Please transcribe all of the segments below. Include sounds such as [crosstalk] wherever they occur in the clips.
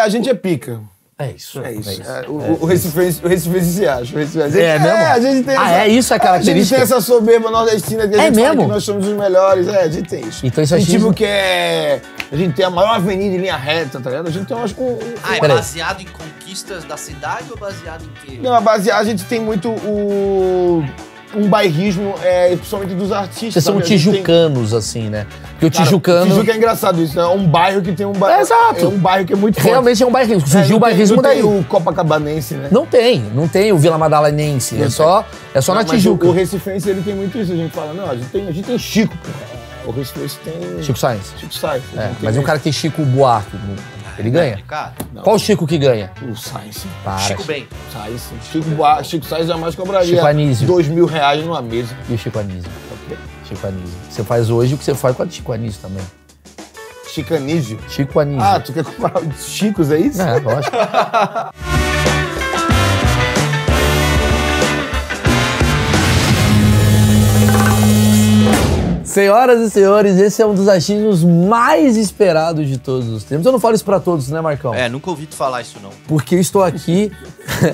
É, a gente é pica. É isso. É isso. É é, é o, Recife, se acha. é, mesmo? a gente tem ah, essa, é isso a característica? A gente tem essa soberba nordestina que a gente que nós somos os melhores. É, a gente tem isso. Então isso é tipo que é... A gente tem a maior avenida em linha reta, tá ligado? A gente tem, umas. Um, ah, é baseado em conquistas da cidade ou baseado em quê? Não, a, base, a gente tem muito o um bairrismo, é, principalmente dos artistas. Vocês são tijucanos, tem... assim, né? Porque o Cara, tijucano. Tijuca é engraçado isso, né? É um bairro que tem um bairro. É, exato. É um bairro que é muito forte. Realmente é um bairrismo. É, Surgiu é, o bairrismo daí. Não tem o Copacabanense, né? Não tem, não tem o Vila Madalenense. é só, é só não, na Tijuca. O, Recifeense Recifense, ele tem muito isso. A gente fala, não, a gente tem, a gente tem Chico, O Recifense tem. Chico Sainz. Chico Sainz. É, mas é um cara que tem Chico Buarque. Ele ganha? É Não. Qual o Chico que ganha? O Sainz. Para. Chico Bem. Sainz. Chico, Chico Sainz jamais é cobraria Chico Anísio. dois mil reais numa mesa. E o Chico Anísio? Okay. Chico Anísio. Você faz hoje o que você faz com a Chico Anísio também. Chico Anísio? Chico Anísio. Ah, tu quer comprar os Chicos, é isso? É, lógico. [laughs] Senhoras e senhores, esse é um dos achismos mais esperados de todos os tempos. Eu não falo isso pra todos, né, Marcão? É, nunca ouvi tu falar isso, não. Porque eu estou aqui.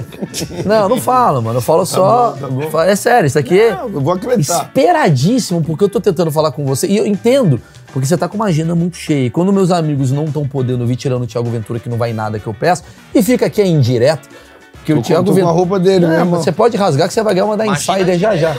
[laughs] não, não falo, mano. Eu falo tá só. Tá bom, tá bom. É sério, isso aqui é não, eu vou acreditar. esperadíssimo, porque eu tô tentando falar com você. E eu entendo, porque você tá com uma agenda muito cheia. E quando meus amigos não estão podendo vir tirando o Thiago Ventura, que não vai nada que eu peço, e fica aqui a indireta. Que eu o Thiago Ventura. a roupa dele, né, mano? Você pode rasgar que você vai ganhar uma da Imagina Insider já é. já.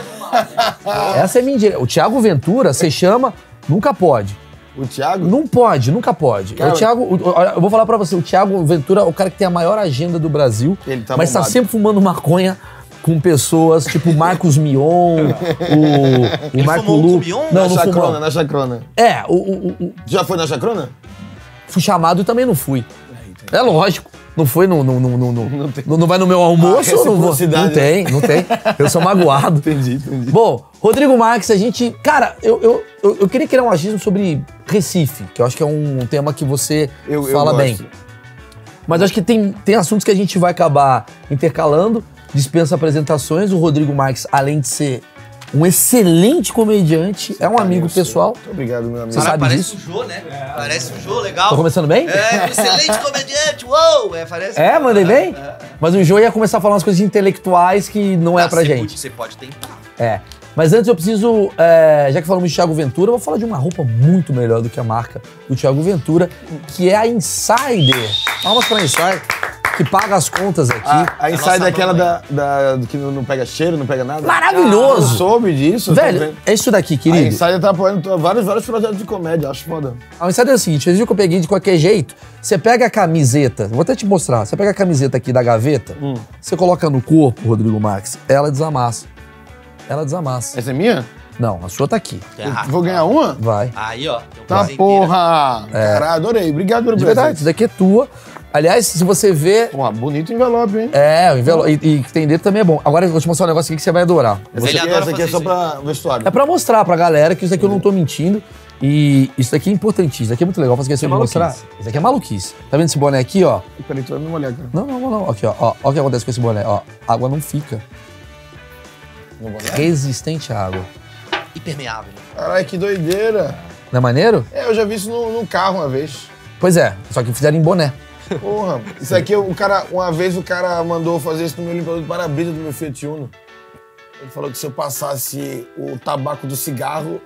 Essa é minha indireta. O Thiago Ventura, você chama, nunca pode. O Thiago? Não pode, nunca pode. Cara, o Thiago, o, eu vou falar para você, o Thiago Ventura é o cara que tem a maior agenda do Brasil, ele tá mas tá bombado. tá sempre fumando maconha com pessoas tipo Marcos Mion, o, [laughs] o Marco Lu. Mion? Não, na chacrona, na chacrona. É, o, o, o, Já foi na chacrona? Fui chamado e também não fui. É, é lógico. Não foi no. no, no, no, no [laughs] não, não, vai no meu ah, almoço? Ah, não, vou, não tem, não tem. Eu sou magoado. [laughs] entendi, entendi. Bom, Rodrigo Marques, a gente. Cara, eu, eu, eu, eu, queria criar um agismo sobre Recife, que eu acho que é um tema que você eu, fala eu bem. Mas acho que tem, tem assuntos que a gente vai acabar intercalando, dispensa apresentações. O Rodrigo Marques, além de ser um excelente comediante, é um amigo pessoal. Muito obrigado, meu amigo. Você Cara, sabe parece disso? um Jô, né? É. Parece um Jô, legal. Tô tá começando bem? É, um excelente comediante, uou! É, parece é mandei é. bem? É. Mas o Jô ia começar a falar umas coisas intelectuais que não é ah, pra gente. você pode tentar. É. Mas antes eu preciso, é, já que falamos de Thiago Ventura, eu vou falar de uma roupa muito melhor do que a marca do Thiago Ventura, que é a Insider. Palmas pra Insider que paga as contas aqui. Ah, a, a inside é aquela da, da, do que não pega cheiro, não pega nada. Maravilhoso! Ah, eu soube disso. Velho, é isso daqui, querido. A inside tá apoiando vários, vários projetos de comédia, acho foda. A inside é o seguinte, viram que eu peguei de qualquer jeito, você pega a camiseta, vou até te mostrar, você pega a camiseta aqui da gaveta, hum. você coloca no corpo, Rodrigo Max, ela desamassa. Ela desamassa. Essa é minha? Não, a sua tá aqui. É vou ganhar uma? Vai. Aí, ó. Tá porra! É. Caralho, adorei. Obrigado pelo De verdade, isso daqui é tua. Aliás, se você vê. Pô, bonito envelope, hein? É, o envelope. E que tem dentro também é bom. Agora eu vou te mostrar um negócio aqui que você vai adorar. Mas você, ele adora essa aqui é só pra vestuário. É pra mostrar pra galera que isso aqui eu não tô mentindo. E isso daqui é importantíssimo, isso daqui é muito legal, faz questão é de mostrar. Isso daqui é maluquice. Tá vendo esse boné aqui, ó? Peraí, tu vai me molhar aqui. Não, não, não, não. Aqui, ó. Olha o que acontece com esse boné, ó. água não fica. Resistente à água. Hipermeável. Caralho, né? que doideira. Não é maneiro? É, eu já vi isso no, no carro uma vez. Pois é, só que fizeram em boné. Porra, isso aqui, o cara, uma vez o cara mandou fazer isso no meu limpador de para-brisa do meu Fiat Uno. Ele falou que se eu passasse o tabaco do cigarro,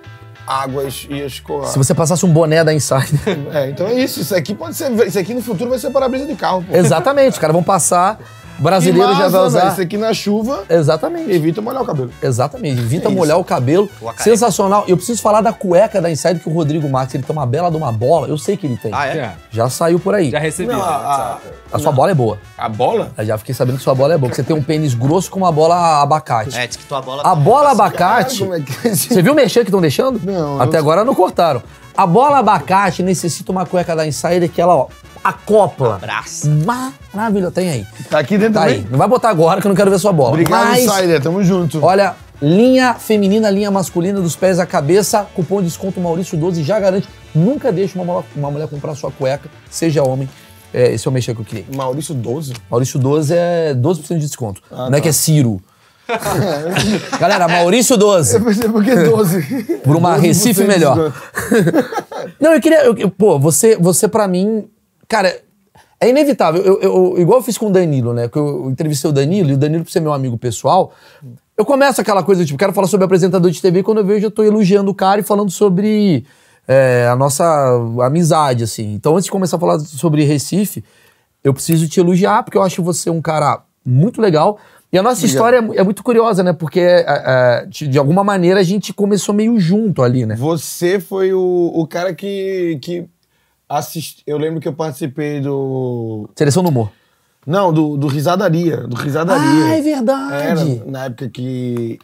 águas ia escoar. Se você passasse um boné da Insider. É, então é isso. Isso aqui pode ser. Isso aqui no futuro vai ser para-brisa de carro, pô. Exatamente, os caras vão passar brasileiro massa, já vai né? usar. Isso aqui na chuva. Exatamente. Evita molhar o cabelo. Exatamente. Evita é molhar o cabelo. Sensacional. Eu preciso falar da cueca da Inside que o Rodrigo Max, ele tem uma bela de uma bola. Eu sei que ele tem. Ah, é? é. Já saiu por aí. Já recebi. Não, a, a sua não. bola é boa. A bola? Eu já fiquei sabendo que sua bola é boa. Que você tem um pênis grosso com uma bola abacate. É, que tua bola. A tá bola abacate. é que... É você viu o mexer que estão deixando? Não. Até agora não cortaram. A bola abacate necessita uma cueca da Insider que ela, ó, acopla. Abraço. Maravilhoso. Tem aí. Tá aqui dentro tá também? Aí. Não vai botar agora que eu não quero ver sua bola. Obrigado, Mas, Insider. Tamo junto. Olha, linha feminina, linha masculina, dos pés à cabeça. Cupom de desconto Maurício12 já garante. Nunca deixe uma mulher, uma mulher comprar sua cueca, seja homem. É, esse é o mexer que eu queria. Maurício 12? Maurício 12 é 12% de desconto. Ah, não é tá. é que é Ciro. [laughs] Galera, Maurício 12. Eu pensei porque 12. Por uma 12 Recife melhor. não, eu queria. Eu, pô, você, você para mim Cara, é inevitável. Eu, eu, igual eu fiz com o Danilo, né? Que eu entrevistei o Danilo, e o Danilo, por ser meu amigo pessoal, eu começo aquela coisa, tipo, quero falar sobre apresentador de TV, e quando eu vejo, eu tô elogiando o cara e falando sobre é, a nossa amizade, assim. Então, antes de começar a falar sobre Recife, eu preciso te elogiar, porque eu acho você um cara muito legal. E a nossa história é, é, muito curiosa, né? Porque, é, é, é de, alguma maneira, a gente começou meio junto ali, né? Você foi o, o cara que, que eu lembro que eu participei do. Seleção do Humor. Não, do, do Risadaria. Do Risadaria. Ah, é verdade. Era, na época que,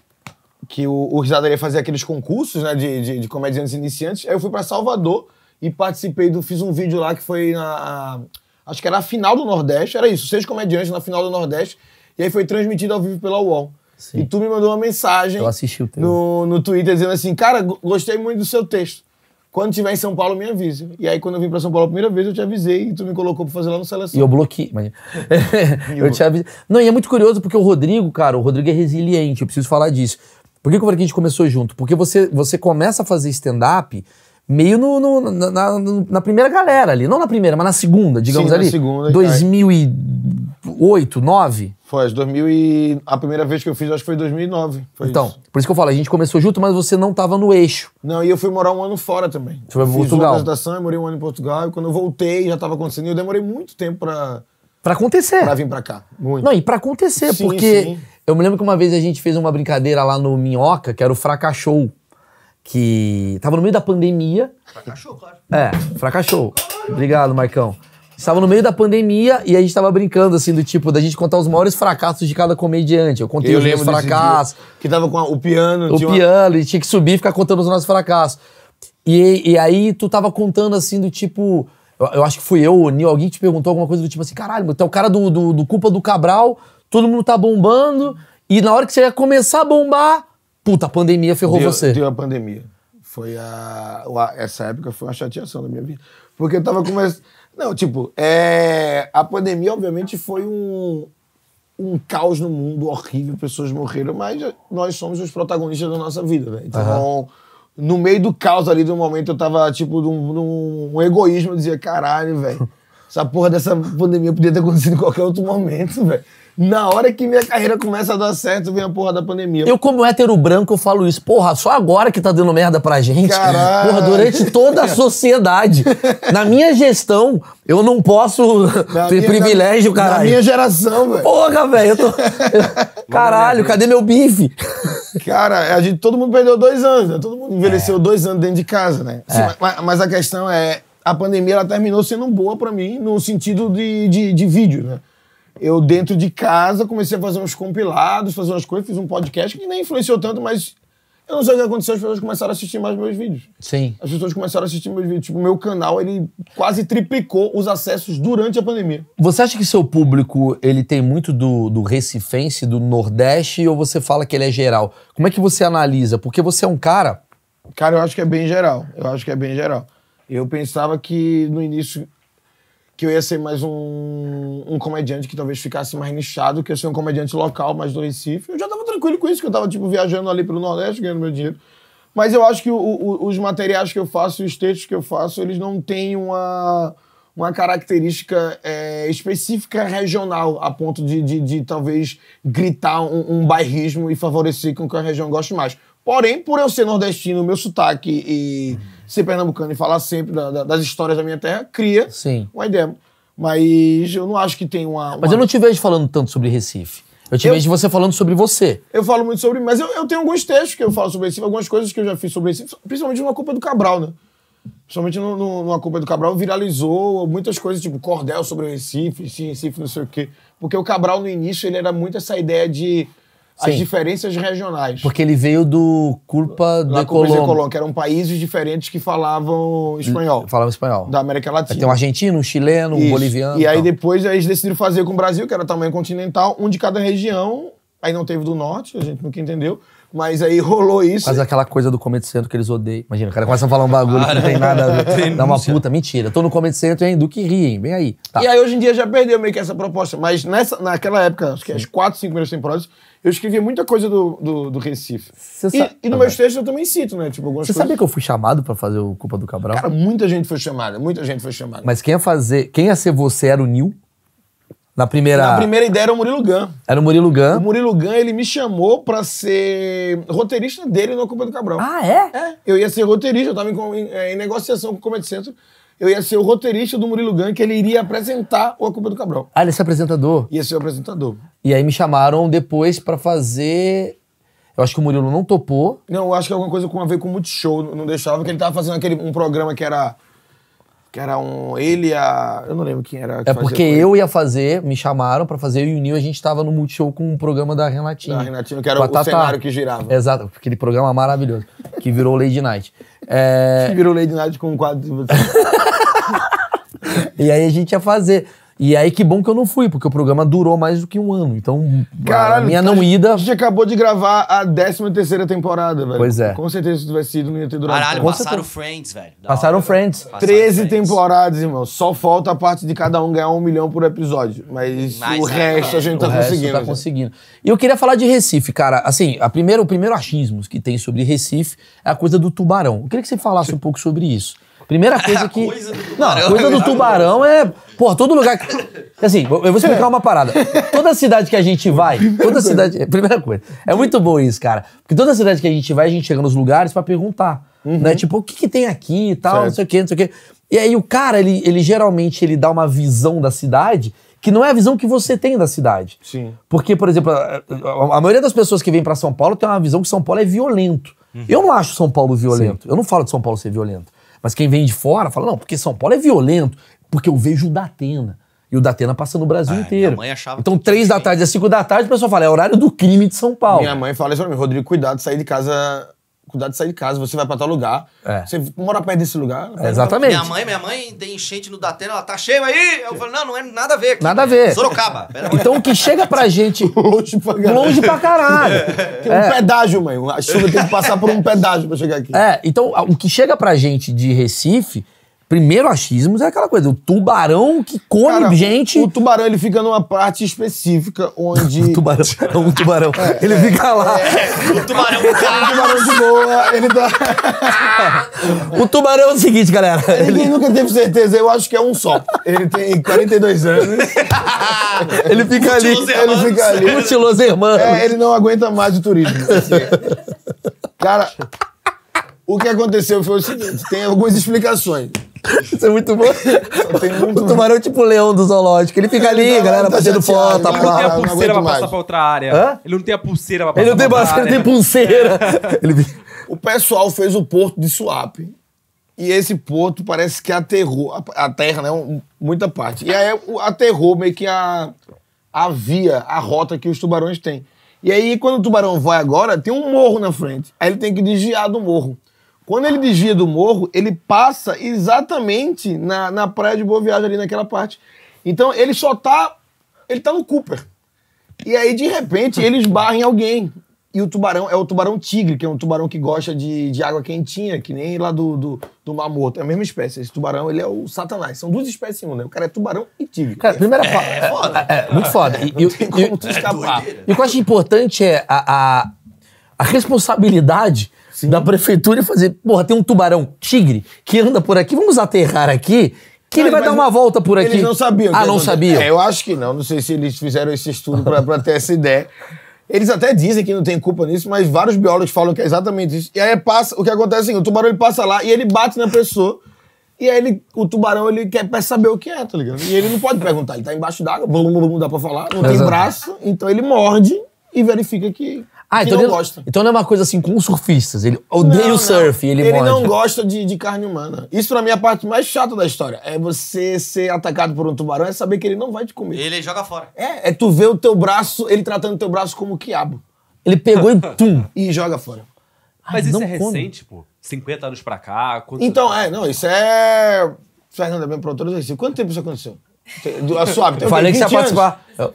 que o, o Risadaria fazia aqueles concursos né, de, de, de comediantes iniciantes. Aí eu fui para Salvador e participei do. Fiz um vídeo lá que foi na. Acho que era a final do Nordeste, era isso, seis comediantes na final do Nordeste. E aí foi transmitido ao vivo pela UOL. Sim. E tu me mandou uma mensagem. Assisti o No, no Twitter dizendo assim: Cara, gostei muito do seu texto. Quando tiver em São Paulo, me avise. E aí, quando eu vim pra São Paulo a primeira vez, eu te avisei e tu me colocou pra fazer lá no seleção. E eu bloqueei. Mas... [laughs] eu te avisei. Não, e é muito curioso porque o Rodrigo, cara, o Rodrigo é resiliente, eu preciso falar disso. Por que, que a gente começou junto? Porque você, você começa a fazer stand-up meio no, no na, na, primeira galera ali. Não na primeira, mas na segunda, digamos Sim, ali. segunda. 2008, 2009. Foi, 2000 e... a primeira vez que eu fiz acho que foi 2009. Foi então, isso. por isso que eu falo, a gente começou junto, mas você não estava no eixo. Não, e eu fui morar um ano fora também. Você foi pra Portugal. Fiz apresentação, eu morei um ano em Portugal, e quando eu voltei já estava acontecendo, e eu demorei muito tempo para para acontecer. Pra vir pra cá. Muito. Não, e pra acontecer, sim, porque sim. eu me lembro que uma vez a gente fez uma brincadeira lá no Minhoca, que era o Fracachou que tava no meio da pandemia. Fracassou, claro. É, fracassou. Obrigado, Marcão. Estava no meio da pandemia e a gente estava brincando, assim, do tipo, da gente contar os maiores fracassos de cada comediante. Eu contei eu os meus fracassos. Que tava com a, o piano. O piano, uma... e tinha que subir e ficar contando os nossos fracassos. E, e aí tu tava contando, assim, do tipo... Eu, eu acho que fui eu, o Nil, alguém te perguntou alguma coisa do tipo assim, caralho, tu então, é o cara do, do, do Culpa do Cabral, todo mundo tá bombando, e na hora que você ia começar a bombar, puta, a pandemia ferrou deu, você. Deu a pandemia. Foi a, a, Essa época foi uma chateação da minha vida. Porque eu tava começando. Não, tipo, é, a pandemia, obviamente, foi um, um caos no mundo horrível, pessoas morreram, mas nós somos os protagonistas da nossa vida, né? Então. Uhum no meio do caos ali do momento, eu tava, tipo, num, num egoísmo, eu dizia, caralho, velho, essa porra dessa pandemia podia ter acontecido em qualquer outro momento, velho. Na hora que minha carreira começa a dar certo, vem a porra da pandemia. Eu, como hétero branco, eu falo isso. Porra, só agora que tá dando merda pra gente. Caralho. Porra, durante toda a [laughs] sociedade. na minha gestão, eu não posso na ter minha, privilégio, na, caralho. Na minha geração, velho. Porra, velho. eu Tô... [laughs] [laughs] caralho, cadê meu bife? Cara, a gente, todo mundo perdeu dois anos, né? Todo mundo envelheceu é. dois anos dentro de casa, né? É. Sim, mas, mas a questão é, a pandemia ela terminou sendo boa para mim no sentido de, de, de vídeo, né? eu dentro de casa comecei a fazer uns compilados, fazer umas coisas, fiz um podcast que nem influenciou tanto, mas eu não sei o que aconteceu, as pessoas começaram a assistir mais meus vídeos. Sim. As pessoas começaram a assistir meus vídeos. Tipo, meu canal, ele quase triplicou os acessos durante a pandemia. Você acha que seu público, ele tem muito do, do recifense, do nordeste, ou você fala que ele é geral? Como é que você analisa? Porque você é um cara... Cara, eu acho que é bem geral. Eu acho que é bem geral. Eu pensava que no início que eu ia ser mais um, um comediante que talvez ficasse mais nichado, que eu ser um comediante local mais do Recife. Eu já tava tranquilo com isso, que eu tava, tipo, viajando ali pelo Nordeste, ganhando meu dinheiro. Mas eu acho que o, o, os materiais que eu faço, os textos que eu faço, eles não têm uma, uma característica é, específica regional, a ponto de, de, de talvez gritar um, um, bairrismo e favorecer com que a região goste mais. Porém, por eu ser nordestino, meu sotaque e ser pernambucano e falar sempre da, da, das histórias da minha terra, cria Sim. uma ideia. Mas eu não acho que tem uma, uma... Mas eu não te vejo falando tanto sobre Recife. Eu te eu, vejo você falando sobre você. Eu falo muito sobre... Mas eu, eu tenho alguns textos que eu falo sobre Recife, algumas coisas que eu já fiz sobre Recife, principalmente numa culpa do Cabral, né? Principalmente no, no, numa culpa do Cabral, viralizou muitas coisas, tipo cordel sobre Recife, sim, Recife, não sei o quê. Porque o Cabral, no início, ele era muito essa ideia de as diferenças regionais. Porque ele veio do Culpa de Colón. Colón, que eram países diferentes que falavam espanhol. Falavam espanhol. Da América Latina. Aí tem um argentino, um chileno, Isso. um boliviano. E aí tal. depois eles decidiram fazer com o Brasil, que era tamanho continental, um de cada região. Aí não teve do norte, a gente nunca entendeu. Mas aí rolou isso. Faz aquela coisa do Comedy Centro que eles odeiam. Imagina, o cara começa a falar um bagulho que não tem nada a ver. [laughs] Dá uma puta mentira. Tô no Comedy Centro, hein? Do que riem, Vem aí. Tá. E aí hoje em dia já perdeu meio que essa proposta. Mas nessa, naquela época, acho que as quatro, cinco primeiras temporadas, eu escrevia muita coisa do, do, do Recife. e, e nos meus textos eu também cito, né? Tipo, Você coisas... sabia que eu fui chamado pra fazer o Culpa do Cabral? Cara, muita gente foi chamada, muita gente foi chamada. Mas quem ia fazer. Quem ia ser você era o Nil? Na primeira. Na primeira ideia era o Murilo Gun. Era o Murilo Gun. O Murilo Gun, ele me chamou pra ser roteirista dele no Copa do Cabral. Ah, é? É. Eu ia ser roteirista, eu tava em, é, em negociação com o Comedy Centro. Eu ia ser o roteirista do Murilo Gun, que ele iria apresentar o A Copa do Cabral. Ah, ele ia é ser apresentador? Ia ser o apresentador. E aí me chamaram depois pra fazer. Eu acho que o Murilo não topou. Não, eu acho que alguma coisa com a ver com o Multishow. Não deixava, porque ele tava fazendo aquele, um programa que era que era um. Ele a. Eu não lembro quem era. Que é porque eu ia fazer, me chamaram pra fazer, eu e o Nil, a gente tava no Multishow com um programa da Renatinha. Da Renatinha, que era o, o cenário que girava. Exato, aquele programa maravilhoso, que virou Lady Night. É... Que virou Lady Night com um quadro de [laughs] você. e aí a gente ia fazer. E aí, que bom que eu não fui, porque o programa durou mais do que um ano. Então, Caralho, a minha não ida. A gente acabou de gravar a 13 terceira temporada, velho. Pois é. Com certeza, se tivesse ido, não ia ter durado. Caralho, passaram Friends, velho. Passaram hora, Friends. 13 temporadas, irmão. Só falta a parte de cada um ganhar um milhão por episódio. Mas, Mas o é, resto é, a gente tá o conseguindo. Resto tá conseguindo. E eu queria falar de Recife, cara. Assim, a primeira, o primeiro achismo que tem sobre Recife é a coisa do tubarão. Eu queria que você falasse um pouco sobre isso. Primeira [laughs] coisa que. coisa não, a coisa é do tubarão é. Pô, todo lugar. Que... Assim, eu vou explicar uma parada. Toda cidade que a gente vai. [laughs] Toda cidade. Primeira coisa. É muito bom isso, cara. Porque toda cidade que a gente vai, a gente chega nos lugares para perguntar. Uhum. Né? Tipo, o que, que tem aqui e tal, certo. não sei o quê, não sei o quê. E aí o cara, ele, ele geralmente ele dá uma visão da cidade que não é a visão que você tem da cidade. Sim. Porque, por exemplo, a, a maioria das pessoas que vêm para São Paulo tem uma visão que São Paulo é violento. Uhum. Eu não acho São Paulo violento. Sim. Eu não falo de São Paulo ser violento. Mas quem vem de fora fala, não, porque São Paulo é violento, porque eu vejo o Datena. E o Datena passa no Brasil ah, inteiro. Minha mãe achava então, três da tarde às cinco da tarde, o pessoal fala, é horário do crime de São Paulo. Minha mãe fala isso pra mim, Rodrigo, cuidado, sair de casa cuidar de sair de casa, você vai pra tal lugar. É. Você mora perto desse lugar. É, exatamente. Minha mãe, minha mãe tem enchente no Datena, ela tá cheia aí. Eu falo, não, não é nada a ver. Aqui. Nada a é ver. Sorocaba. então o que chega pra gente. [laughs] longe pra caralho. Longe pra caralho. É. Tem um é. pedágio, mãe. A chuva tem que passar por um pedágio pra chegar aqui. É, então o que chega pra gente de Recife Primeiro achismos é aquela coisa, o tubarão que come Cara, gente. O tubarão ele fica numa parte específica onde. [laughs] o tubarão. É um tubarão. É, ele é, fica lá. É, o tubarão. o é tubarão de boa, ele tá. o tubarão é o seguinte, galera. Ele... nunca teve certeza, eu acho que é um só. Ele tem 42 anos. [laughs] ele fica ali. Ele fica ali. Mutilos irmãos. É, ele não aguenta mais o turismo. Assim. Cara, o que aconteceu foi o seguinte: tem algumas explicações. Isso é muito bom. muito... O tubarão, é tipo o leão do zoológico. Ele fica ali, tá tá não, galera, fazendo foto, Ele não tem a pulseira pra mais. passar pra outra área. Hã? Ele não tem a pulseira pra passar ele não tem pra outra área. É. Ele tem pulseira. O pessoal fez o porto de swap. E esse porto parece que aterrou. A, a terra, né? Um, muita parte. E aí aterrou meio que a, a via, a rota que os tubarões têm. E aí, quando o tubarão vai agora, tem um morro na frente. Aí ele tem que desviar do morro. Quando ele desvia do morro, ele passa exatamente na, na praia de Boa Viagem, ali naquela parte. Então ele só tá. Ele tá no Cooper. E aí, de repente, eles barrem alguém. E o tubarão é o tubarão tigre, que é um tubarão que gosta de, de água quentinha, que nem lá do, do, do É a mesma espécie. Esse tubarão, ele é o satanás. São duas espécies em um, né? O cara é tubarão e tigre. Cara, é, primeira fala. É, foda. É, é, muito foda. É, e, não tem como tu é escapar. E o que eu acho importante é a, a, a responsabilidade Sim. da prefeitura e fazer, porra, tem um tubarão tigre que anda por aqui, vamos aterrar aqui, que ele vai dar uma volta por aqui. Eles não sabiam. Ah, não sabiam? É, eu acho que não, não sei se eles fizeram esse estudo pra, pra ter essa ideia. Eles até dizem que não tem culpa nisso, mas vários biólogos falam que é exatamente isso. E aí passa, o que acontece é assim, o tubarão ele passa lá e ele bate na pessoa. E aí ele, o tubarão ele quer saber o que é, tá ligado? E ele não pode perguntar, ele tá embaixo d'água, não dá pra falar, não tem braço, então ele morde e verifica que ah, então, ele, então não é uma coisa assim com os surfistas. Ele odeia não, o surf, não. ele Ele não gosta de, de, carne humana. Isso pra mim é a parte mais chata da história. É você ser atacado por um tubarão e é saber que ele não vai te comer. Ele joga fora. É, é tu ver o teu braço, ele tratando o teu braço como quiabo. Ele pegou e [laughs] tum, e joga fora. Mas isso é recente, pô. 50 anos pra cá. Quanto... Então, é, não, isso é. Fernanda, minha produtora, quanto tempo isso aconteceu? A sua, eu falei que você ia participar. Eu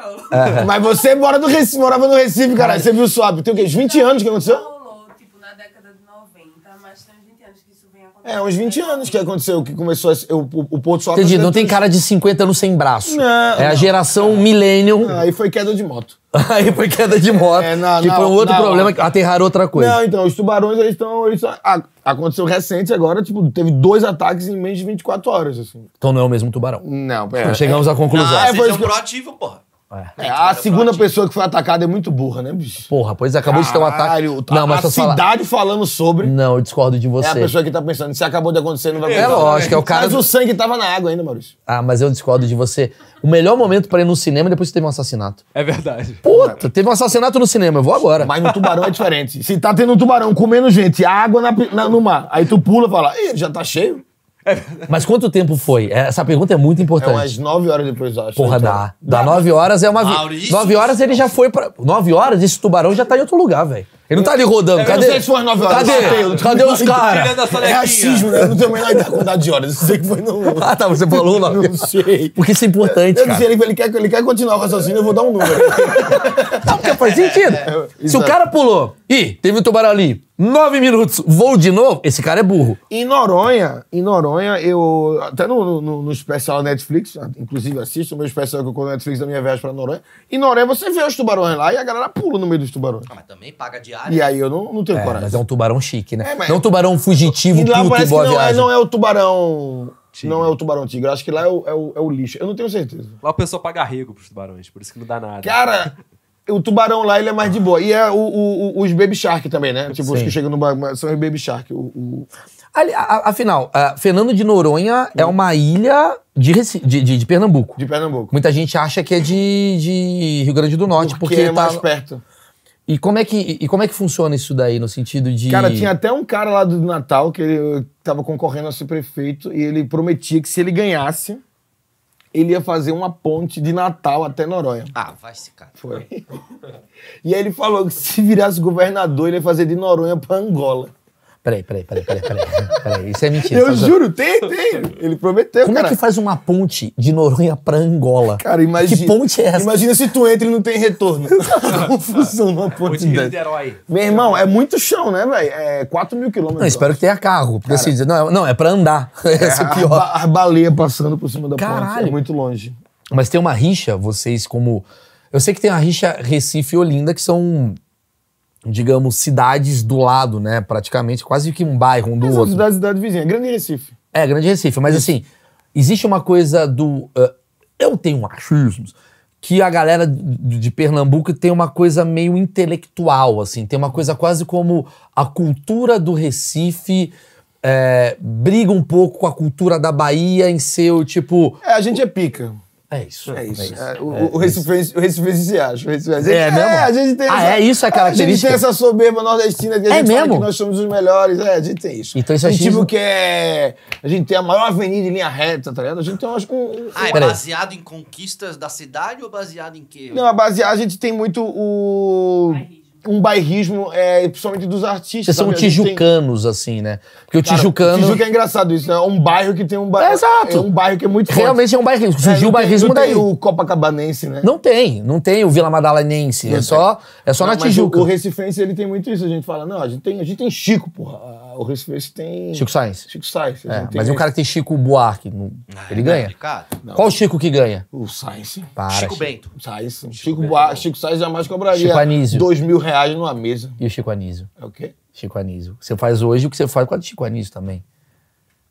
miolo. É. Mas você mora no Recife, morava no Recife, caralho. Você viu o swap? Tem o quê? Uns 20 anos que aconteceu? Rolou, tipo, na década de 90, mas tem uns 20 anos que isso vem acontecendo. É, uns 20 anos que aconteceu, que começou a, o, o, ponto swap. Entendi, não tem cara de 50 anos sem braço. Não. É a geração é. não. millennial. Aí foi queda de moto. [laughs] Aí foi queda de moto. É, na, que na, foi um outro na, problema, que aterrar outra coisa. Não, então, os tubarões, eles estão. Ah, aconteceu recente agora, tipo, teve dois ataques em menos de 24 horas, assim. Então não é o mesmo tubarão. Não, pera. É, chegamos é, à conclusão. Ah, é, vocês são proativos, porra. É. é. É, a segunda pessoa que foi atacada é muito burra, né, bicho? Porra, pois é, acabou de ter um ataque. Não, mas a só fala- cidade falando sobre. Não, eu discordo de você. É a pessoa que tá pensando, se acabou de acontecer, não vai É lógico, é o cara. Mas o sangue tava na água ainda, Maurício. Ah, mas eu discordo de você. O melhor momento pra ir no cinema é depois que teve um assassinato. É verdade. Puta, teve um assassinato no cinema, eu vou agora. Mas no tubarão é diferente. Se tá tendo um tubarão comendo gente, água na na- no mar, aí tu pula e fala, ih, já tá cheio. É mas quanto tempo foi? É, essa pergunta é muito importante. É umas 9 horas depois, acho. Porra, então. dá. Dá 9 horas é uma. Vi... 9 horas ele já foi pra. 9 horas esse tubarão já tá em outro lugar, velho. Ele não tá ali rodando. Eu Cadê? não sei se foi 9 horas. Cadê? Cadê, os caras? É racismo, é né? Eu não tenho a menor ideia quantidade de horas. Eu sei que foi no... [laughs] Ah, tá. Você falou lá. não sei. Porque isso é importante, Eu não sei. Ele, ele, quer, ele quer continuar o raciocínio, eu vou dar um número. [laughs] não, porque faz sentido. É, [laughs] é, se o cara pulou, ih, teve um tubarão ali, Nove minutos, vou de novo. Esse cara é burro. Em Noronha, em Noronha, eu. Até no, no, no especial Netflix, inclusive assisto o meu especial que eu coloco no Netflix da minha viagem pra Noronha. Em Noronha você vê os tubarões lá e a galera pula no meio dos tubarões. Ah, mas também paga diária E aí eu não, não tenho é, coragem. Mas é um tubarão chique, né? É, mas... Não é um tubarão fugitivo, e lá puto, boa que não, é, viagem. É, não é o tubarão. Tigre. Não é o tubarão tigre. Acho que lá é o, é o, é, o, lixo. Eu não tenho certeza. Lá o pessoal paga rego pros tubarões, por isso que não dá nada. Cara, [laughs] o tubarão lá ele é mais de boa. E é o, o, os Baby Shark também, né? Tipo, Sim. os que chegam no bar, são os Baby Shark. O, Ali, a, afinal, Fernando de Noronha é uma ilha de, de, de, de, Pernambuco. De Pernambuco. Muita gente acha que é de, Rio Grande do Norte, porque, porque é tá mais tá... perto. E como, é que, e como é que funciona isso daí, no sentido de. Cara, tinha até um cara lá do Natal que ele tava concorrendo a ser prefeito e ele prometia que se ele ganhasse, ele ia fazer uma ponte de Natal até Noronha. Ah, vai se cara. Foi. [laughs] e aí ele falou que se virasse governador, ele ia fazer de Noronha para Angola. Peraí, peraí, peraí, peraí, peraí. peraí. Isso é mentira. Eu tá juro, tem, tem. Ele prometeu, Como é cara. é que faz uma ponte de Noronha pra Angola? Cara, imagina. Que ponte é essa? Imagina se tu entra e não tem retorno. [laughs] Confusão numa ponte dessa. De herói. Meu irmão, é muito chão, né, velho? É 4 mil quilômetros. Não, espero que tenha carro. Porque cara. assim, não, é, não, é pra andar. [laughs] É, essa é pior. A, a baleia passando por cima da Caralho. ponte. É muito longe. Mas tem uma rixa, vocês como... Eu sei que tem a rixa Recife e Olinda, que são digamos, cidades do lado, né? Praticamente, quase que um bairro um do outro. Cidade, cidade vizinha, Grande Recife. É, Grande Recife. Mas assim, existe uma coisa do. Uh, eu tenho achismos que a galera de Pernambuco tem uma coisa meio intelectual, assim, tem uma coisa quase como a cultura do Recife é, briga um pouco com a cultura da Bahia em seu tipo. É, a gente é pica. É isso. É, é isso. É, o, é, o, Recife, o Recife se acha. O Recife, gente, é, é, mesmo? É, a gente tem ah, essa, é isso é característica? A gente tem essa soberba nordestina que a é gente é mesmo? que nós somos os melhores. É, a gente tem isso. Então isso é gente tipo que é... A gente tem a maior avenida em linha reta, tá ligado? A gente tem umas... Um, ah, é baseado em conquistas da cidade ou baseado em quê? Não, a baseado... A gente tem muito o... Ai, um bairrismo, é, principalmente dos artistas. Vocês são tijucanos, tem... assim, né? Porque o Cara, tijucano. Tijuca é engraçado isso, né? É um bairro que tem um bairro. É, exato. É um bairro que é muito forte. Realmente é um bairrismo. É, Surgiu é, o bairrismo daí. Não tem o Copacabanense, né? Não tem, não tem o Vila Madalenense. É, é só, é só não, na Tijuca. O, o Recifense ele tem muito isso. A gente fala, não, a gente tem, a gente tem Chico, porra o tem. Chico Sainz. Chico Sainz. É, mas um cara que tem Chico Buarque, não... ah, ele é ganha? Não. Qual o Chico que ganha? O Sainz. Para, Chico, Chico Bento. Sainz. Chico, Chico, Chico Sainz jamais é cobraria. Chico Anísio. Dois mil reais numa mesa. E o Chico Anísio? É o quê? Chico Anísio. Você faz hoje o que você faz com a de Chico Anísio também.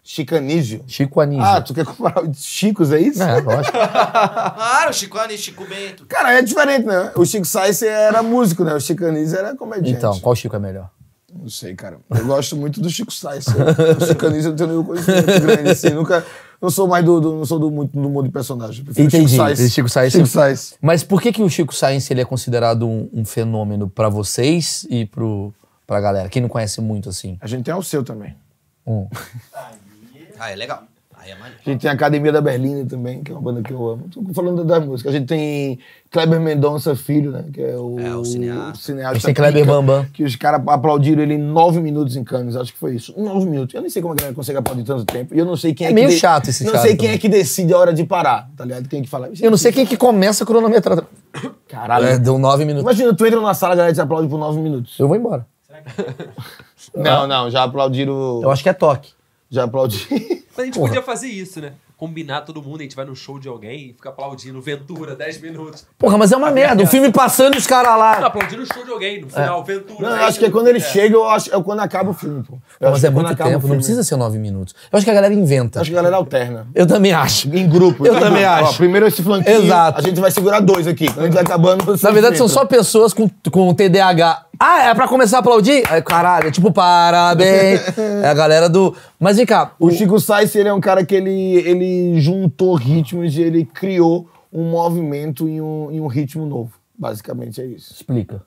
Chico Anísio. Chico Anísio. Ah, tu quer comparar os Chicos, é isso? É, lógico. [laughs] claro, Chico Anísio, Chico Bento. Cara, é diferente, né? O Chico Sainz era músico, né? O Chico Anísio era comediante. Então, qual Chico é melhor? Não sei, cara. Eu gosto muito do Chico Sainz. Eu sou canista, não tenho nenhuma coisa muito grande, assim. Nunca... Não sou mais do, do não sou do, muito do mundo de personagem. Prefiro Entendi. Chico Sainz. Chico Sainz. Chico Mas por que, que o Chico Sainz ele é considerado um, um fenômeno para vocês e pro, pra galera? Quem não conhece muito, assim? A gente tem o seu também. Um. ah, é legal. Aí é A gente tem a Academia da Berlina também, que é uma banda que eu amo. Tô falando das músicas. A gente tem Kleber Mendonça Filho, né? Que é o, é, o cineasta. O cineasta tem é Kleber Pica, Bambam. Que os caras aplaudiram ele em nove minutos em Cannes, acho que foi isso. Nove minutos. Eu nem sei como a é galera consegue aplaudir tanto tempo. E eu não sei quem é, é meio que chato esse Não sei quem também. é que decide a hora de parar, tá ligado? Quem é que fala. Eu não sei quem é que começa a cronometrar. Caralho. É, deu nove minutos. Imagina, tu entra na sala, a galera te aplaude por nove minutos. Eu vou embora. Será [laughs] que... não, não, já aplaudiram. Eu acho que é toque. Já aplaudi. [laughs] Mas a gente Porra. podia fazer isso, né? Combinar todo mundo, a gente vai no show de alguém e fica aplaudindo Ventura 10 minutos. Porra, mas é uma a merda. O é filme passando os caras lá. Não, aplaudindo o show de alguém, no é. final, é. Ventura. Não, eu acho que é quando ele é. chega, eu acho, é quando acaba o filme, pô. Eu mas é muito tempo, não precisa ser 9 minutos. Eu acho que a galera inventa. Eu acho que a galera alterna. Eu também acho. Em grupo. Eu, eu tá também acho. Ó, primeiro esse flanquinho. Exato. A gente vai segurar dois aqui. Quando a gente vai acabando... Na verdade, são só pessoas com, com TDAH ah, é pra começar a aplaudir? Aí, caralho, é tipo, parabéns. [laughs] É a galera do. Mas vem cá. O, o Chico Sainz, ele é um cara que ele, ele juntou ritmos e ele criou um movimento em um, em um ritmo novo. Basicamente é isso. Explica.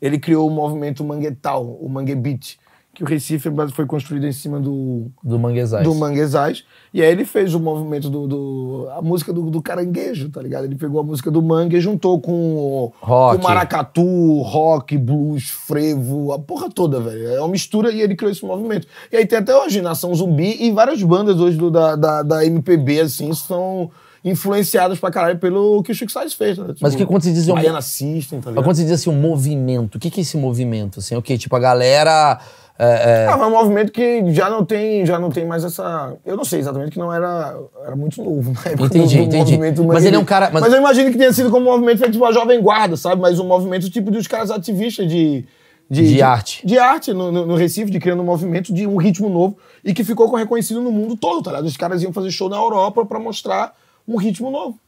Ele criou o movimento manguetal, o mangue beat, que o Recife foi construído em cima do... Do Manguezais. Do Manguezais. E aí ele fez o movimento do... do a música do, do, caranguejo, tá ligado? Ele pegou a música do Mangue e juntou com... Rock. o maracatu, rock, blues, frevo, a porra toda, velho. É uma mistura e ele criou esse movimento. E aí tem até hoje Nação Zumbi e várias bandas hoje do, da, da, da MPB, assim, são influenciadas pra caralho pelo que o Chico Sainz fez. Né? Tipo, Mas o que quando se diz... Baiana um... assistem, tá ligado? Mas quando se diz assim, um movimento, o que, que é esse movimento? Assim, o que? Tipo, a galera é, é... Ah, mas é um movimento que já não tem, já não tem mais essa. Eu não sei exatamente que não era, era muito novo na época entendi, do, do entendi. movimento. Mas ele é um cara. Mas... mas... eu imagino que tenha sido como um movimento feito tipo a jovem guarda, sabe? Mas um movimento tipo dos caras ativistas de. De, de, de arte. De, arte no, no, no, Recife, de criando um movimento de um ritmo novo e que ficou reconhecido no mundo todo, tá ligado? Os caras iam fazer show na Europa para mostrar um ritmo novo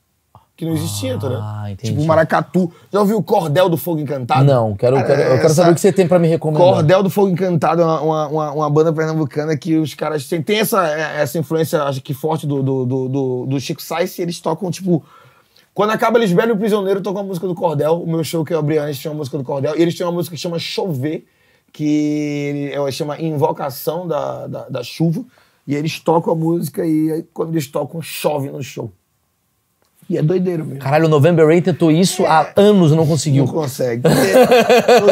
que não existia, tá, né? Ah, Tipo maracatu. Já ouviu o Cordel do Fogo Encantado? Não, quero, quero, eu quero saber o que você tem pra me recomendar. Cordel do Fogo Encantado é uma, uma, uma, banda pernambucana que os caras têm, têm essa, é, essa influência, acho que forte, do, do, do, do Chico Sainz e eles tocam, tipo... Quando acaba Lisbelo e o Prisioneiro, tocam a música do Cordel. O meu show que eu abri antes tinha uma música do Cordel. E eles têm uma música que chama Chover, que ele, é chama Invocação da, da, da Chuva. E eles tocam a música e aí, quando eles tocam, chove no show. E é doideiro mesmo. Caralho, o November Rain tentou isso é. há anos e não conseguiu. Não consegue. Porque,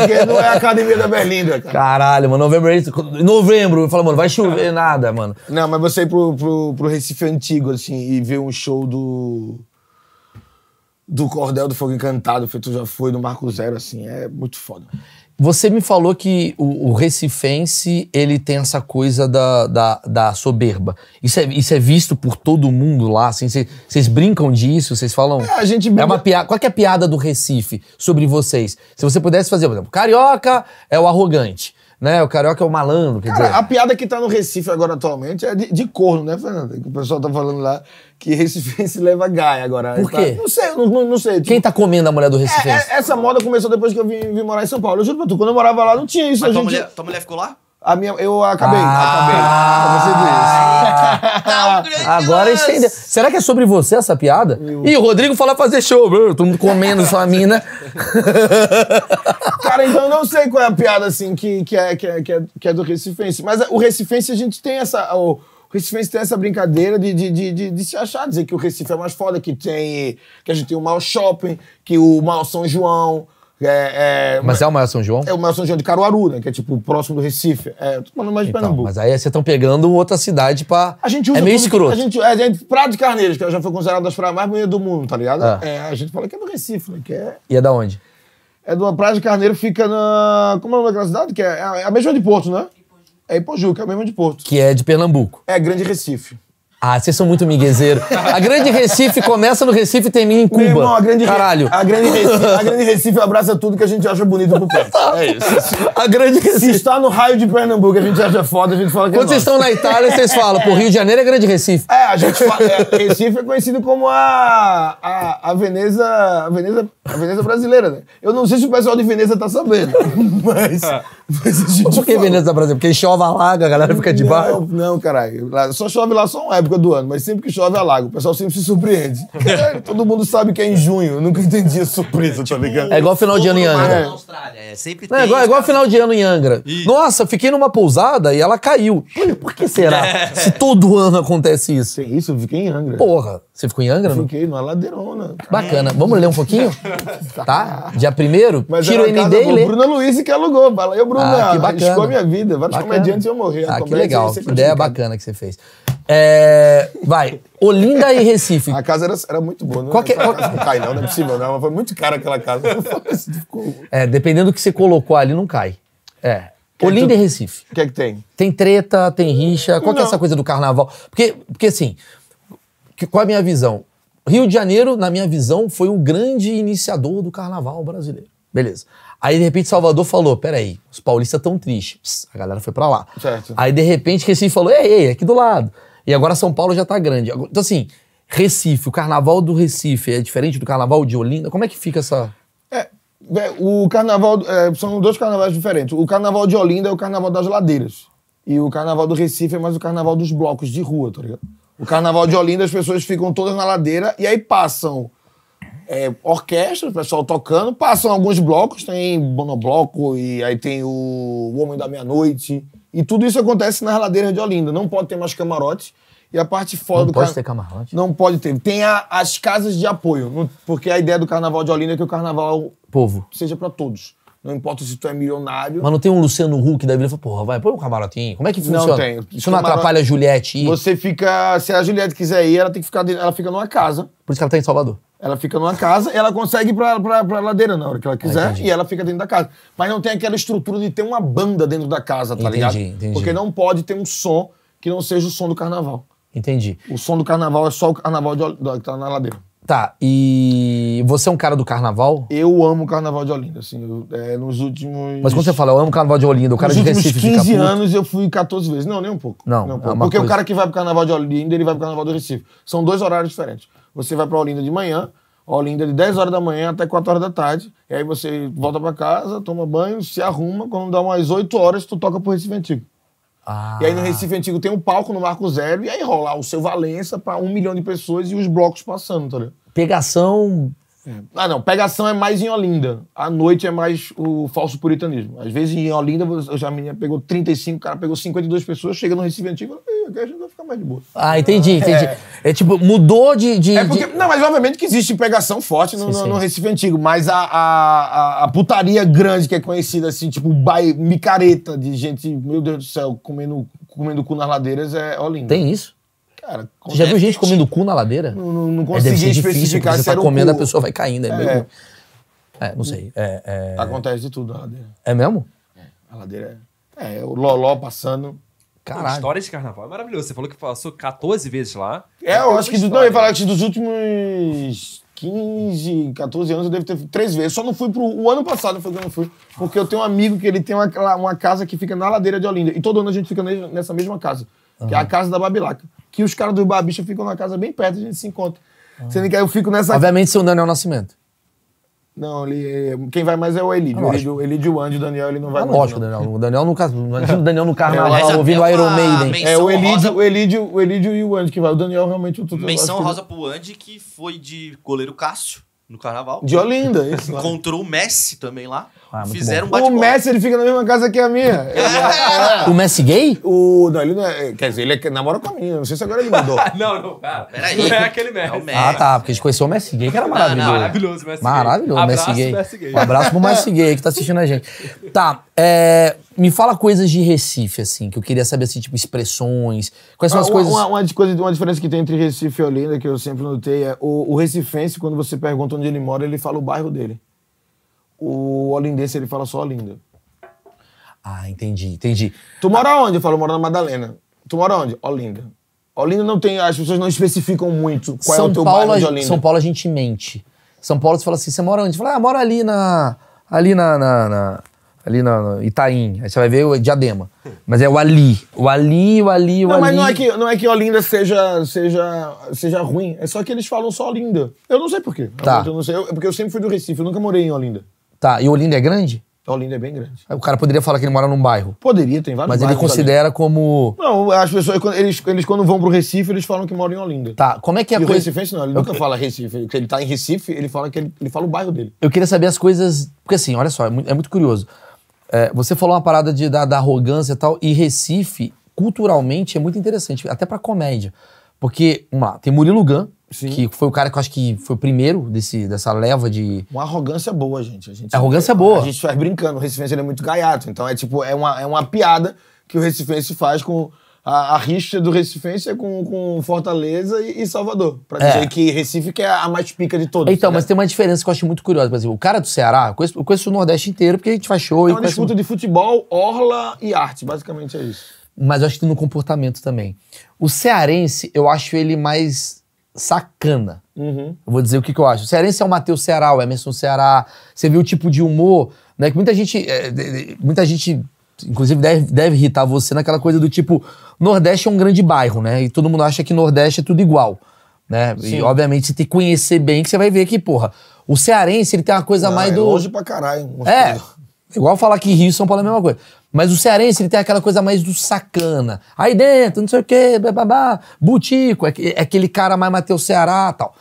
porque não é a academia da Berlinda, cara. Caralho, mano, November Rain. Novembro, eu falo, mano, vai chover nada, mano. Não, mas você ir pro, pro, pro Recife Antigo, assim, e ver um show do. Do Cordel do Fogo Encantado, feito já foi, do Marco Zero, assim, é muito foda. Você me falou que o, o, recifense ele tem essa coisa da, da, da, soberba. Isso é, isso é visto por todo mundo lá, assim. Vocês brincam disso? Vocês falam? É, a gente brinca... é uma piada. Qual é a piada do Recife sobre vocês? Se você pudesse fazer, por exemplo, carioca é o arrogante. Né? O carioca é o malandro. Quer Cara, dizer... a piada que tá no Recife agora atualmente é de, de corno, né, Fernando? Que o pessoal tá falando lá que Recife leva Gaia agora. Por tá, quê? Tá, não sei, não, não sei. Tipo, Quem tá comendo a mulher do Recife? É, é, essa moda começou depois que eu vim, vim, morar em São Paulo. Eu juro pra tu, quando eu morava lá não tinha isso. Mas a tua, gente... mulher, tua mulher ficou lá? A minha, eu acabei, ah, acabei. Ah, você [laughs] tá Agora Será que é sobre você essa piada? Meu. Ih, o Rodrigo fala fazer show, bro. todo mundo comendo sua mina. [laughs] Cara, então eu não sei qual é a piada assim que, que, é, que, é, que, é, que é do Recifense. Mas o Recifense a gente tem essa. O, Recife tem essa brincadeira de, de, de, de, de se achar, dizer que o Recife é mais foda, que tem. que a gente tem o maior shopping, que o maior São João. É, é, mas é o maior São João? É o maior São João de Caruaru, né? Que é tipo próximo do Recife. É, tô falando mais de então, Pernambuco. Mas aí vocês estão tá pegando outra cidade pra. A gente usa. É meio escroto. escroto. A gente, a gente, Prado de Carneiros, que já foi considerado uma das praias mais bonitas do mundo, tá ligado? Ah. É, a gente fala que é do Recife, né? Que é... E é da onde? É uma Praia de Carneiro, fica na. Como é o nome daquela cidade? Que é, é a mesma de Porto, né? É Ipojuca, é mesmo de Porto. Que é de Pernambuco. É Grande Recife. Ah, vocês são muito miguezeiro. A Grande Recife começa no Recife e termina em Cuba. Meu irmão, a grande Caralho. A grande, Recife, a grande Recife abraça tudo que a gente acha bonito pro perto. É isso. A Grande Recife. Se está no raio de Pernambuco, a gente acha foda, a gente fala que é Quando é vocês estão na Itália, vocês falam, pô, Rio de Janeiro é Grande Recife. É, a gente fala, é, Recife é conhecido como a, a, a, Veneza, a, Veneza, a Veneza brasileira, né? Eu não sei se o pessoal de Veneza tá sabendo, [laughs] mas... mas a gente Por que fala. Veneza brasileira? Porque chove a laga, a galera fica de não, barro. Não, caralho. Só chove lá só uma época época do ano, mas sempre que chove lago. O pessoal sempre se surpreende. [laughs] todo mundo sabe que é em junho. Eu nunca entendi a surpresa, tá é tipo, tá ligado? É igual final de ano em Angra. É. Austrália. É, sempre é tem, é igual, é igual final de ano em Angra. E... Nossa, fiquei numa pousada e ela caiu. por que será? [laughs] É. Se todo ano acontece isso. isso, eu fiquei em Angra. Porra. Você ficou em Angra? Eu fiquei numa ladeirona. Bacana. Vamos ler um pouquinho? [laughs] tá? Dia primeiro, Mas tira o MD e lê. Bruno Luiz que alugou. Bala. Eu, Bruno, ah, que bacana. arriscou a minha vida. Vários bacana. comediantes iam morrer. Ah, que legal. ideia bacana que você fez. É, vai, Olinda e Recife. A casa era, era muito boa, não não é- cai não, não é possível não, foi muito cara aquela casa. [laughs] Assim, é, dependendo do que você colocou ali, não cai. É. Olinda e Recife. O que é que tem? Tem treta, tem rixa, qual que é essa coisa do carnaval? Porque, porque assim, que, qual é a minha visão? Rio de Janeiro, na minha visão, foi um grande iniciador do carnaval brasileiro. Beleza. Aí, de repente, Salvador falou: peraí, os paulistas tão tristes. a galera foi para lá. Certo. Aí, de repente, Recife falou: ei, ei, aqui do lado. E agora São Paulo já tá grande. Então, assim, Recife, o carnaval do Recife é diferente do carnaval de Olinda? Como é que fica essa. É, é, o carnaval. É, são dois carnavais diferentes. O carnaval de Olinda é o carnaval das ladeiras. E o carnaval do Recife é mais o carnaval dos blocos de rua, tá ligado? O carnaval de Olinda, as pessoas ficam todas na ladeira e aí passam é, orquestra, o pessoal tocando, passam alguns blocos, tem monobloco e aí tem o Homem da Meia-Noite. E tudo isso acontece nas ladeiras de Olinda. Não pode ter mais camarotes. E a parte fora não do pode car... ter camarote? Não pode ter. Tem a, as casas de apoio, no, porque a ideia do Carnaval de Olinda é que o Carnaval povo seja para todos. Não importa se tu é milionário. Mas não tem um Luciano Huck da vida fala, porra, vai, põe um camarotinho. Como é que funciona? Não tem. Isso não atrapalha a Juliette ir? Você fica. Se a Juliette quiser ir, ela tem que ficar. Ela fica numa casa. Por isso que ela tá em Salvador. Ela fica numa casa, ela consegue ir pra, pra, pra ladeira na hora que ela ah, quiser ah, e ela fica dentro da casa. Mas não tem aquela estrutura de ter uma banda dentro da casa, tá entendi, ligado? Entendi. Porque não pode ter um som que não seja o som do carnaval. Entendi. O som do carnaval é só o carnaval de, do, que tá na ladeira. Tá, e você é um cara do carnaval? Eu amo o carnaval de Olinda, assim, eu, é, nos últimos... Mas quando você fala, eu amo o carnaval de Olinda, o cara nos de Recife fica Nos últimos 15 anos eu fui 14 vezes. Não, nem um pouco. Não, nem um é Porque coisa... o cara que vai pro carnaval de Olinda, ele vai pro carnaval do Recife. São dois horários diferentes. Você vai pra Olinda de manhã, Olinda de 10 horas da manhã até 4 horas da tarde, e aí você volta pra casa, toma banho, se arruma, quando dá umas 8 horas, tu toca pro Recife Antigo. Ah. E aí no ah. Recife Antigo tem um palco no Marco Zero, e aí rolar o seu Valença para um milhão de pessoas e os blocos passando, tá ligado? Pegação. É. Ah, não. Pegação é mais em Olinda. a noite é mais o falso puritanismo. Às vezes em Olinda, já a menina pegou 35, o cara pegou 52 pessoas, chega no Recife Antigo, aqui a gente vai ficar mais de boa. Ah, entendi, entendi. É, é tipo, mudou de. de é porque, de... Não, mas obviamente que existe pegação forte no, sim, sim. no Recife Antigo, mas a, a, a, putaria grande que é conhecida, assim, tipo, bai, micareta de gente, meu Deus do céu, comendo, comendo cu nas ladeiras é Olinda. Tem isso? Cara, Você já viu gente comendo cu na ladeira? Não, não, é, consegui é, difícil, especificar se tá era comendo, cu. a pessoa vai caindo. É, é. é não sei. É, Acontece de tudo na ladeira. É mesmo? É, a ladeira é. É, o loló passando. Caralho. história de carnaval é maravilhoso. Você falou que passou 14 vezes lá. É, eu acho que do, não, eu falar que dos últimos 15, 14 anos eu devo ter três vezes. Só não fui pro. O ano passado foi que eu não fui. Porque eu tenho um amigo que ele tem uma, uma casa que fica na ladeira de Olinda. E todo ano a gente fica nessa mesma casa. Uhum. Que é a casa da Babilaca. Que os caras do Babicha ficam na casa bem perto, a gente se encontra. Uhum. Sendo que aí eu fico nessa. Obviamente, seu Nano é o Nascimento. Não, ele, quem vai mais é o Elidio. O Elidio Wand, o Daniel ele não vai mais. Lógico, Daniel. O Daniel nunca imagina o Daniel no é, carnaval é, ouvindo Iron Maiden. É, o Elidio, o, Elidio, o Elidio e o Wand que vai. O Daniel realmente... O, menção que... rosa pro Wand que foi de goleiro Cássio no carnaval. De Olinda, isso Encontrou o Messi também lá. Ah, Fizeram bom. um O Messi, ele fica na mesma casa que a minha. [laughs] É. É. O Messi gay? O, não, ele não é, quer dizer, ele é, namora com a minha. Não sei se agora ele mudou. [laughs] Ah, não, não, cara. Peraí. Não é, é aquele Messi. Ah, tá. Porque a gente conheceu o Messi gay, que era maravilhoso. Não, não, maravilhoso, Messi Maravilhoso, abraço, gay. Messi gay. Um abraço pro Messi gay que tá assistindo a gente. Tá, é, me fala coisas de Recife, assim, que eu queria saber, assim, tipo, expressões. Quais são ah, as uma, coisas... Uma, uma, coisa, uma diferença que tem entre Recife e Olinda, que eu sempre notei, é o, o recifense, quando você pergunta onde ele mora, ele fala o bairro dele o holandês ele fala só Olinda. Ah, entendi, entendi. Tu mora onde? Eu falo, eu moro na Madalena. Tu mora onde? Olinda. Olinda não tem, as pessoas não especificam muito qual é São é o teu Paulo, bairro de Olinda. São Paulo a gente mente. São Paulo você fala assim, você mora onde? Você fala, ah, mora ali na, ali na, na, na ali na, na, Itaim. Aí você vai ver o Diadema. Mas é o ali. O ali, o ali, o não, ali. Mas não é que, não é que Olinda seja, seja, seja ruim. É só que eles falam só Olinda. Eu não sei por quê. Tá. Eu não sei. Eu, porque eu sempre fui do Recife. Eu nunca morei em Olinda. Tá, e Olinda é grande? Tá, Olinda é bem grande. O cara poderia falar que ele mora num bairro. Poderia, tem vários Mas ele considera ali. como. Não, as pessoas, eles, eles quando vão pro Recife, eles falam que moram em Olinda. Tá, como é que é a e coisa. O Recife? não, ele nunca fala Recife. Ele, ele tá em Recife, ele fala que ele, ele fala o bairro dele. Eu queria saber as coisas. Porque assim, olha só, é muito, é muito curioso. É, você falou uma parada de, da, da arrogância e tal, e Recife, culturalmente, é muito interessante, até pra comédia. Porque, vamos lá, tem Murilo Gant, Sim. que foi o cara que eu acho que foi o primeiro desse, dessa leva de. Uma arrogância boa, gente. A gente arrogância é, boa. A gente faz brincando, o Recifense é muito gaiato. Então é tipo, é uma, é uma piada que o Recifense faz com. A, a rixa do Recifense é com, com Fortaleza e, e Salvador. Pra é. dizer é. que Recife que é a mais pica de todos. Então, né? mas tem uma diferença que eu acho muito curiosa. Por exemplo, o cara do Ceará, eu conheço, eu conheço o Nordeste inteiro porque a gente faz show. É uma disputa de futebol, orla e arte, basicamente é isso. Mas eu acho que tem no comportamento também. O cearense, eu acho ele mais sacana. Uhum. Eu vou dizer o que, que eu acho. O cearense é o Matheus Ceará, o Emerson Ceará. Você vê o tipo de humor, né? Que muita gente. Eh, muita gente, inclusive, deve, deve irritar você naquela coisa do tipo: Nordeste é um grande bairro, né? E todo mundo acha que Nordeste é tudo igual. Né? E, obviamente, você tem que conhecer bem que você vai ver que, porra, o cearense ele tem uma coisa Não, mais é do. Hoje pra caralho. É. Igual falar que Rio e São Paulo é a mesma coisa. Mas o cearense ele tem aquela coisa mais do sacana. Aí dentro, não sei o quê, babá, butico, é, é aquele cara mais Matheus Ceará tal.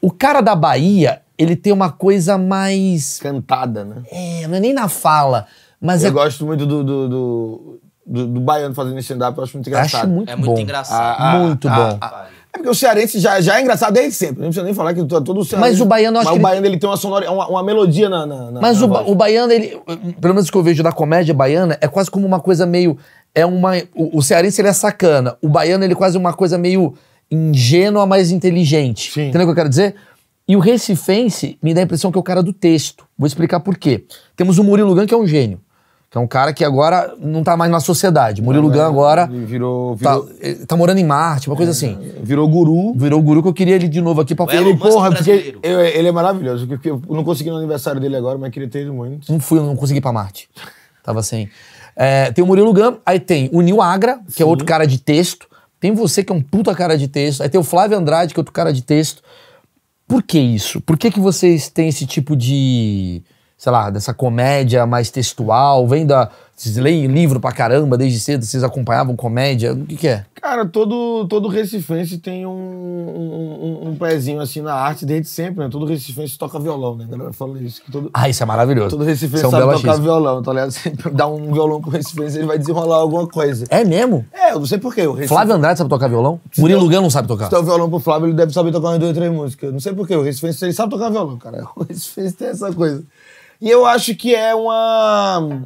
O cara da Bahia, ele tem uma coisa mais. Cantada, né? É, não é nem na fala. Mas eu é... gosto muito do, do, do, do, do baiano fazendo stand-up, eu acho muito engraçado. Acho muito é bom. muito engraçado. A, a, muito a, bom. É porque o cearense já, já é engraçado desde sempre. Não precisa nem falar que tá todo o cearense... Mas o baiano... Acho mas que o baiano ele... ele tem uma, sonora, uma, uma melodia na, na, Mas na o, o baiano, ele, pelo menos o que eu vejo da comédia baiana, é quase como uma coisa meio... É uma, o, o cearense ele é sacana. O baiano ele é quase uma coisa meio ingênua, mas inteligente. Sim. Entendeu o que eu quero dizer? E o recifense me dá a impressão que é o cara do texto. Vou explicar por quê. Temos o Murilo Gun, que é um gênio. Que é um cara que agora não tá mais na sociedade. Murilo Gun é, agora. Ele virou. Tá, virou... Tá, tá, morando em Marte, uma coisa é, assim. Virou guru. Virou guru que eu queria ele de novo aqui pra falar. Ele, porra, porque eu, ele é maravilhoso. Porque eu não consegui no aniversário dele agora, mas queria ter ido muito. Não fui, não consegui para pra Marte. Tava sem. É, tem o Murilo Gun, aí tem o Nil Agra, que é Sim. é outro cara de texto. Tem você, que é um puta cara de texto. Aí tem o Flávio Andrade, que é outro cara de texto. Por que isso? Por que, que vocês têm esse tipo de sei lá, dessa comédia mais textual? Vem da. Vocês leem livro pra caramba desde cedo? Vocês acompanhavam comédia? O que, que é? Cara, todo, todo recifense tem um, um, um, pezinho assim na arte desde sempre, né? Todo recifense toca violão, né? A galera fala isso. todo, ah, isso é maravilhoso. Todo recifense é um sabe tocar violão, tá ligado? Você [laughs] dá um violão pro recifense, ele vai desenrolar alguma coisa. É mesmo? É, eu não sei porquê. Recife... Flávio Andrade sabe tocar violão? Se Murilo Lugan não sabe tocar. Se der violão pro Flávio, ele deve saber tocar umas duas, três músicas. Eu não sei porquê. O recifense, ele sabe tocar violão, cara. [laughs] O recifense tem essa coisa. E eu acho que é uma.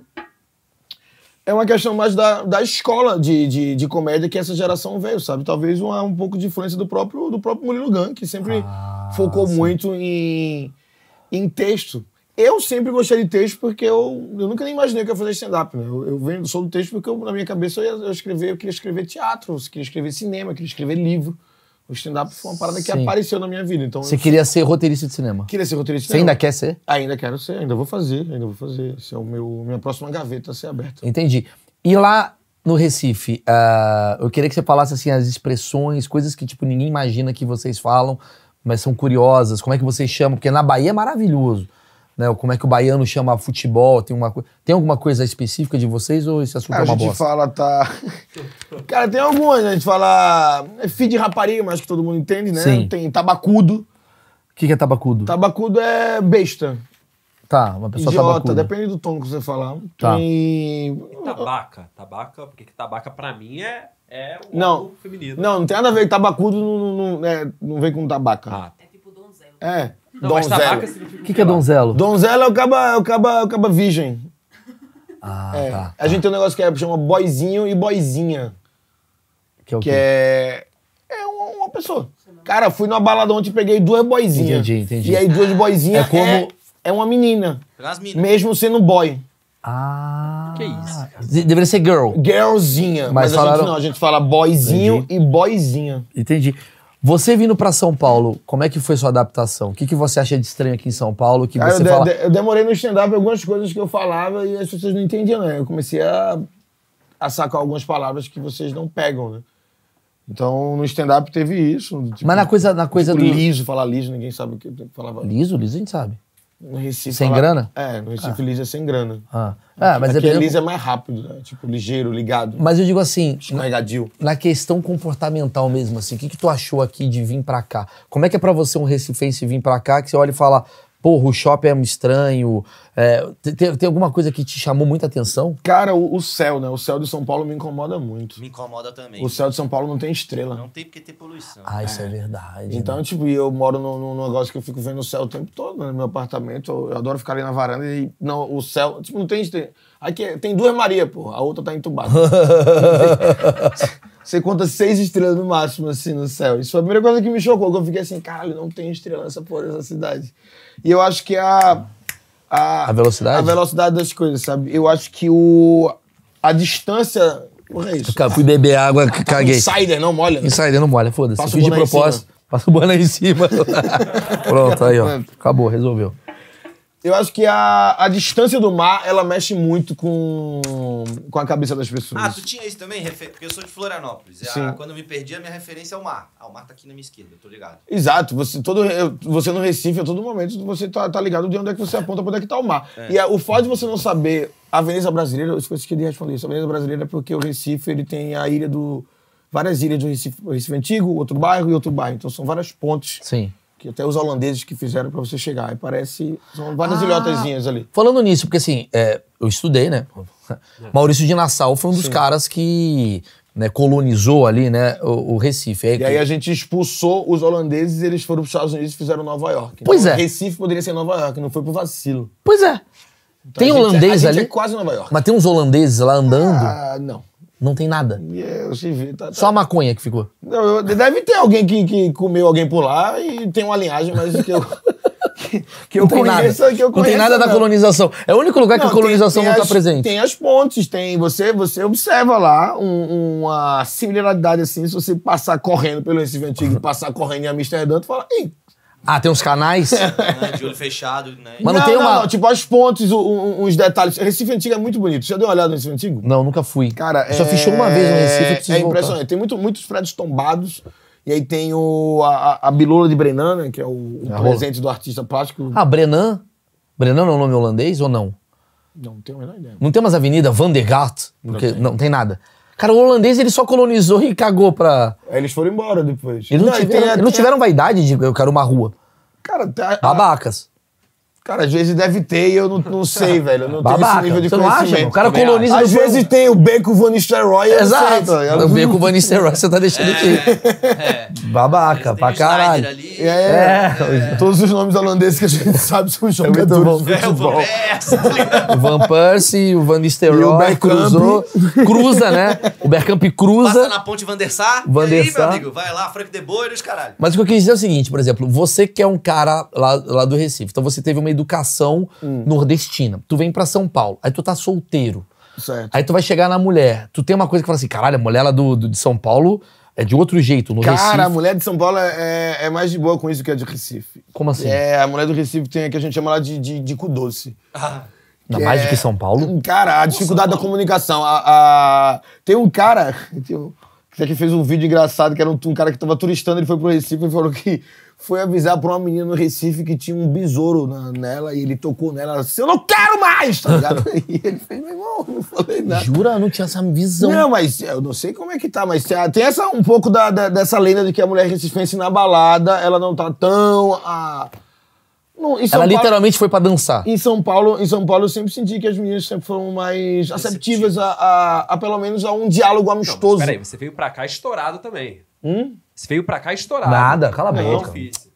É uma questão mais da, da escola de, de, de comédia que essa geração veio, sabe? Talvez uma, um pouco de influência do próprio, do próprio Murilo Gun, que sempre ah, focou sim. muito em, em texto. Eu sempre gostei de texto porque eu, eu nunca nem imaginei que eu ia fazer stand-up. Né? Eu, eu venho, sou do texto porque eu, na minha cabeça eu ia eu escrever, eu queria escrever teatro, eu queria escrever cinema, eu queria escrever livro. O stand-up foi uma parada que Sim. apareceu na minha vida. Então Você eu... queria ser roteirista de cinema? Queria ser roteirista de cinema. Você ainda quer ser? Ainda quero ser, ainda vou fazer, ainda vou fazer. Essa é o meu, minha próxima gaveta a ser aberta. Entendi. E lá no Recife, uh, eu queria que você falasse assim as expressões, coisas que tipo ninguém imagina que vocês falam, mas são curiosas. Como é que vocês chamam? Porque na Bahia é maravilhoso né? Como é que o baiano chama futebol? Tem, uma, tem alguma coisa específica de vocês ou esse assunto é, é uma bosta? A gente fala, tá. [laughs] Cara, tem algumas. Né? A gente fala. É feed de rapariga, mas que todo mundo entende, né? Sim. Tem tabacudo. O que, que é tabacudo? Tabacudo é besta. Tá, uma pessoa Idiota, tabacuda. depende do tom que você falar. Tá. Tem... E tabaca? Tabaca, porque tabaca pra mim é, é o não, feminino. Não, não tem nada a ver. Tabacudo não, não, não, é, não vem com tabaca. Ah. É tipo donzelo. É. Não, donzelo. É o que, que é donzelo? Donzelo é o caba, é o caba, é o caba virgem. Ah, é. tá, tá. A gente tá. tem um negócio que é, chama boizinho e boizinha. Que é o que quê? é, é uma, pessoa. Cara, fui numa balada ontem e peguei duas boizinhas. Entendi, entendi. E aí duas boizinhas é, como... é, uma menina. Mesmo sendo boy. Ah. Que isso? Deveria ser girl. Girlzinha. Mas, mas falaram... a gente não, a gente fala boyzinho entendi. e boyzinha. Entendi. Você vindo para São Paulo, como é que foi sua adaptação? O que, que você acha de estranho aqui em São Paulo? Que você eu, de, fala... de, eu demorei no stand-up algumas coisas que eu falava e as pessoas não entendiam, né? Eu comecei a, a sacar algumas palavras que vocês não pegam, né? Então, no stand-up teve isso. Tipo, Mas na coisa, na tipo, coisa tipo, do. Liso, falar liso, ninguém sabe o que eu falava. Liso, liso a gente sabe. No Recife. Sem grana? É, no Recife ah. é sem grana. Ah, ah mas Aqui é. é mais rápido, né? Tipo, ligeiro, ligado. Mas eu digo assim. Na, é na questão comportamental mesmo, assim, o que, que tu achou aqui de vir pra cá? Como é que é pra você um recifense vir pra cá que você olha e fala porra, o shopping é um estranho. É, tem, tem, alguma coisa que te chamou muita atenção? Cara, o, o, céu, né? O céu de São Paulo me incomoda muito. Me incomoda também. O céu de São Paulo não tem estrela. Não tem porque tem poluição. Ah, isso é, é verdade. Né? Então, né? tipo, eu moro num, num, negócio que eu fico vendo o céu o tempo todo, né? No meu apartamento. Eu, eu, adoro ficar ali na varanda e não, o céu. Tipo, não tem estrela. Aqui é, tem duas Maria, pô. A outra tá entubada. [laughs] Você conta seis estrelas no máximo, assim, no céu. Isso foi a primeira coisa que me chocou, que eu fiquei assim, caralho, não tem estrela nessa porra dessa cidade. E eu acho que a, a... A, velocidade? A velocidade das coisas, sabe? Eu acho que o... A distância... Porra, é isso. fui beber água, tá caguei. Insider não molha. Né? Insider não molha, foda-se. Fiz de propósito. Passa o aí em cima. [laughs] Pronto, aí, ó. Acabou, resolveu. Eu acho que a, a distância do mar, ela mexe muito com, com a cabeça das pessoas. Ah, tu tinha isso também? Porque eu sou de Florianópolis. É Sim. A, quando eu me perdi, a minha referência é o mar. Ah, o mar tá aqui na minha esquerda, eu tô ligado. Exato. Você, todo, você no Recife, a todo momento, você tá, tá ligado de onde é que você aponta pra onde é que tá o mar. É. E a, o fato de você não saber a Veneza Brasileira, que eu esqueci de responder isso. A Veneza Brasileira é porque o Recife, ele tem a ilha do... Várias ilhas do Recife, Recife Antigo, outro bairro e outro bairro. Então são várias pontes. Sim que até os holandeses que fizeram para você chegar. E parece. São várias ah. ilhotazinhas ali. Falando nisso, porque assim, é, eu estudei, né? É. Maurício de Nassau foi um dos Sim. caras que né, colonizou ali né, o, o Recife. Aí, e aí a gente expulsou os holandeses e eles foram para os Estados Unidos e fizeram Nova York. Pois então, é. Recife poderia ser Nova York, não foi pro vacilo. Pois é. Então, tem é- holandês ali. É quase Nova York. Mas tem uns holandeses lá andando? Ah, não. Não tem nada. vi, tá, tá. Só a maconha que ficou. deve ter alguém que, que comeu alguém por lá e tem uma linhagem, mas que eu. Que, que não eu conheço, nada. que eu conheço. Não tem nada não. da colonização. É o único lugar não, que a colonização tem, tem não está presente. Tem as pontes, tem. Você, você observa lá um, uma similaridade assim, se você passar correndo pelo Recife Antigo e passar correndo em Amsterdã, tu fala, ah, tem uns canais? [laughs] Né, de olho fechado, né? Mas não, tem uma... não, tipo, as pontos, uns detalhes. Recife Antigo é muito bonito. Você já deu uma olhada no Recife Antigo? Não, nunca fui. Cara, só é... fechou uma vez no Recife, eu É, é impressionante. Voltar. Tem muito, muitos prédios tombados. E aí tem o, a, a de Brenan, né, que é o, o é presente do artista plástico. Ah, Brenan? Brenan é um nome holandês ou não? Não, não tenho a menor ideia. Não tem mais avenida Van der Gart? Porque não tem, não, tem nada. Cara, o holandês ele só colonizou e cagou pra. eles foram embora depois. Eles não, não tiveram, tem, eles não tiveram vaidade de eu quero uma rua. Cara, a, Babacas. Cara, às vezes deve ter e eu não, não sei, [laughs] velho. Eu não Babaca, tenho esse nível de você conhecimento. Não acha, o cara coloniza Às vezes tem o Beco Van Nistelrooy. Exato. Sei, tá o Beco Van Nistelrooy você tá deixando aqui é, é. Babaca, pra caralho. Ali. É, é, é, Todos os nomes holandeses que a gente [laughs] sabe são é jogadores de é, futebol. Tá o Van Persie, o Van Nistelrooy cruzou. Cruza, né? O Bergkamp cruza. Passa na ponte Van der Sar. Van der Sar. E aí, meu amigo, vai lá, Frank De Boer e os caralho. Mas o que eu quis dizer é o seguinte, por exemplo, você que é um cara lá, lá do Recife, então você teve uma educação hum. nordestina. Tu vem para São Paulo, aí tu tá solteiro. Certo. Aí tu vai chegar na mulher. Tu tem uma coisa que fala assim: caralho, a mulher lá do, do de São Paulo é de outro jeito. No Cara, Recife... a mulher de São Paulo é, é, é mais de boa com isso que a de Recife. Como assim? É, a mulher do Recife tem a que a gente chama lá de, de, de cu doce. Ah. Ainda é, mais do que São Paulo? É, cara, a dificuldade da comunicação. A, a, Tem um cara. [laughs] que fez um vídeo engraçado que era um, um cara que tava turistando, ele foi pro Recife e falou que foi avisar pra uma menina no Recife que tinha um besouro na, nela e ele tocou nela. Ela disse, eu não quero mais! Tá ligado? [laughs] e ele fez, meu irmão, não falei nada. Jura? Não tinha essa visão. Não, mas eu não sei como é que tá, mas tem essa, um pouco da, da, dessa lenda de que a mulher recifense na balada, ela não tá tão. A... Não, ela Paulo, literalmente foi para dançar. Em São Paulo, em São Paulo, eu sempre senti que as meninas sempre foram mais receptivas a, a, a, pelo menos a um diálogo amistoso. Não, peraí, você veio para cá estourado também. Hum? Você veio pra cá estourado. Nada, cala a é boca.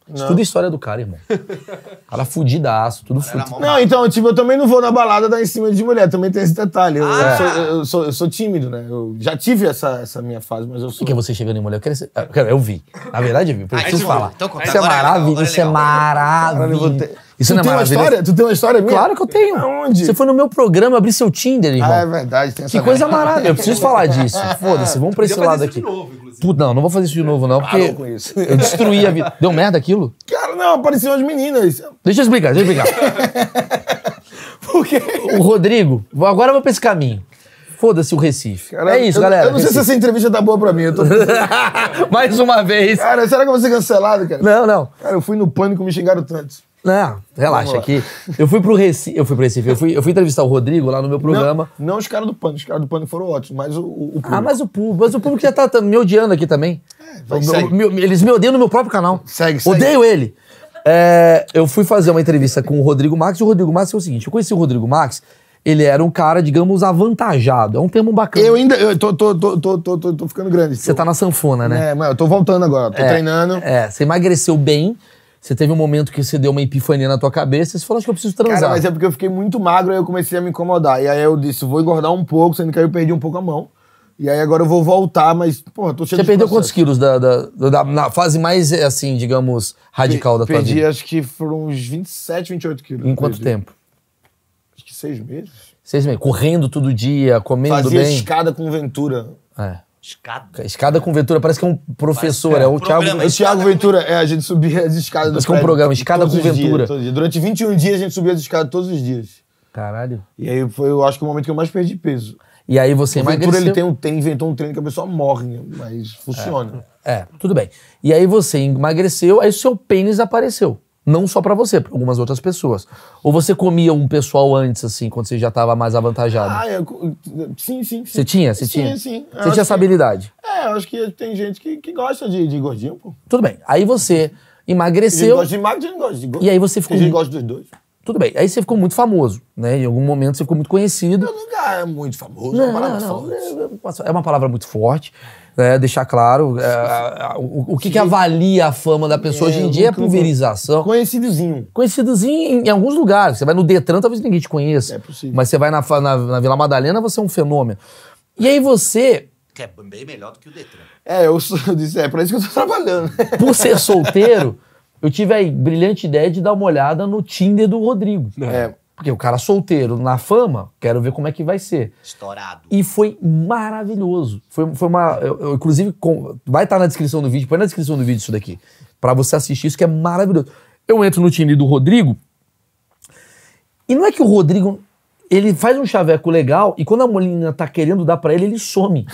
Não. Tudo história do cara, irmão. [laughs] cara fudidaço, tudo fudido. Não, então, tipo, eu também não vou na balada dar em cima de mulher, também tem esse detalhe. Eu, ah. eu, sou, eu, sou, eu sou, tímido, né? Eu já tive essa, essa minha fase, mas eu sou. O que é você chegando em mulher? Eu, quero ser... eu vi. Na verdade, eu vi. Preciso ah, falar. Então, isso, é, é, é isso é maravilhoso. Isso é maravilhoso. Isso tu não é tem uma história? Tu tem uma história minha? Claro que eu tenho. Aonde? Você foi no meu programa abrir seu Tinder, irmão. Ah, é verdade. Tem essa que coisa marada Eu preciso falar disso. Ah, Foda-se, vamos pra esse lado aqui. De novo, Puta, não, não vou fazer isso de novo, não, porque eu destruí a vida. Deu merda aquilo? Cara, não, apareciam as meninas. Deixa eu explicar, deixa eu explicar. [laughs] Por quê? O Rodrigo, agora eu vou pra esse caminho. Foda-se o Recife. Cara, é isso, eu, galera. Eu não Recife. sei se essa entrevista tá boa pra mim. Eu tô... [laughs] Mais uma vez. Cara, será que eu vou ser cancelado, cara? Não, não. Cara, eu fui no pânico, me xingaram tanto. Não, relaxa aqui. Eu fui pro Recife, eu fui pro Recife, eu fui, eu fui entrevistar o Rodrigo lá no meu programa. Não, não os caras do Pano, os caras do Pano foram ótimos, mas o, o, público. Ah, mas o público, mas o público já tá, tá me odiando aqui também. É, vai, meu, meu, eles me odeiam no meu próprio canal. Segue, segue. Odeio ele. É, eu fui fazer uma entrevista com o Rodrigo Max e o Rodrigo Max é o seguinte: eu conheci o Rodrigo Max, ele era um cara, digamos, avantajado. É um termo bacana. Eu ainda. Eu tô, tô, tô, tô, tô, tô, tô ficando grande. Você tô... tá na sanfona, né? É, mas eu tô voltando agora, tô é, treinando. É, você emagreceu bem. Você teve um momento que você deu uma epifania na tua cabeça e você falou, acho que eu preciso transar. Cara, mas é porque eu fiquei muito magro e eu comecei a me incomodar. E aí eu disse, vou engordar um pouco, sendo que aí eu perdi um pouco a mão. E aí agora eu vou voltar, mas, porra, tô cheio Você de perdeu processo. quantos quilos da, da, da, na fase mais, eh, assim, digamos, radical da tua perdi, vida? Perdi, acho que foram uns 27, 28 quilos. Em quanto perdi. tempo? Acho que seis meses. Seis meses. Correndo todo dia, comendo Fazia bem? Fazia escada com Ventura. É. Escada? Escada com Ventura, parece que é um professor, é, é, o Thiago, o Thiago né? Ventura, é, a gente subia as escadas Parece que é um programa, Escada com Ventura. Dias, Durante 21 dias a gente subia as escadas todos os dias. Caralho. E aí foi, eu acho que o momento que eu mais perdi peso. E aí você o Ventura, ele tem um treino, inventou um treino que a pessoa morre, mas funciona. É, é, tudo bem. E aí você emagreceu, aí o seu pênis apareceu. Não só para você, para algumas outras pessoas. Ou você comia um pessoal antes, assim, quando você já estava mais avantajado? Ah, eu, sim, sim, sim. Você tinha? Você sim, tinha? Sim, Você tinha essa que, habilidade? É, eu acho que tem gente que, que gosta de, de gordinho, pô. Tudo bem. Aí você emagreceu. Gosto de magro, gente de gordo. E aí você ficou. Tem gente gosta dos dois. Tudo bem. Aí você ficou muito famoso, né? Em algum momento você ficou muito conhecido. Meu lugar é muito famoso, não, é uma palavra não, não. forte. É, é uma palavra muito forte. Né, deixar claro é, o, o que, que, avalia a fama da pessoa. É, hoje em dia é pulverização. Conhecidozinho. Conhecidozinho em, em, alguns lugares. Você vai no Detran, talvez ninguém te conheça. É possível. Mas você vai na, na, na Vila Madalena, você é um fenômeno. E aí você que é bem melhor do que o Detran. É, eu, sou, [laughs] eu disse, é pra isso que eu tô trabalhando. [laughs] Por ser [laughs] solteiro, eu tive a brilhante ideia de dar uma olhada no Tinder do Rodrigo. É. Porque o cara solteiro, na fama, quero ver como é que vai ser. Estourado. E foi maravilhoso. Foi, foi uma. Eu, eu, inclusive, com, vai estar tá na descrição do vídeo, põe na descrição do vídeo isso daqui. para você assistir isso, que é maravilhoso. Eu entro no time do Rodrigo. E não é que o Rodrigo ele faz um chaveco legal e quando a Molina tá querendo dar para ele, ele some.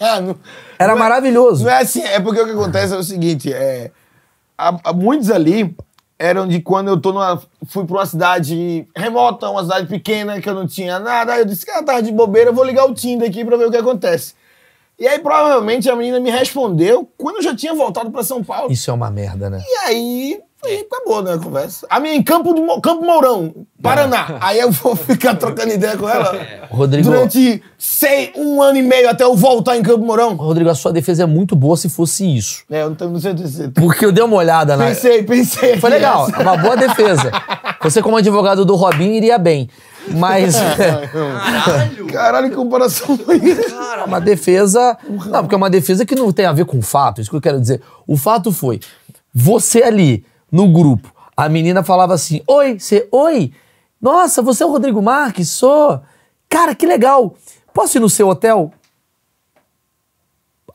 não, [laughs] Era não é, maravilhoso. Não é assim, é porque o que acontece é o seguinte, é, há, há muitos ali eram de quando eu tô numa, fui para uma cidade remota, uma cidade pequena que eu não tinha nada. Aí eu disse, ela ah, tava tá de bobeira, eu vou ligar o Tinder aqui para ver o que acontece. E aí provavelmente a menina me respondeu quando eu já tinha voltado para São Paulo. Isso é uma merda, né? E aí e é. acabou, né, a conversa. A minha em Campo, do, Campo Mourão, Paraná. É. Aí eu vou ficar trocando ideia com ela é. Rodrigo. durante sei, um ano e meio até eu voltar em Campo Mourão. Rodrigo, a sua defesa é muito boa se fosse isso. É, eu não, tenho, não sei dizer. Porque eu dei uma olhada na. Pensei, pensei. Foi legal, uma boa defesa. Você, como advogado do Robin, iria bem. Mas. Caralho! Caralho, que comparação foi isso? Uma defesa. Uhum. Não, porque é uma defesa que não tem a ver com fato, isso que eu quero dizer. O fato foi. Você ali no grupo. A menina falava assim: Oi, você, oi? Nossa, você é o Rodrigo Marques? Sou. Cara, que legal. Posso ir no seu hotel?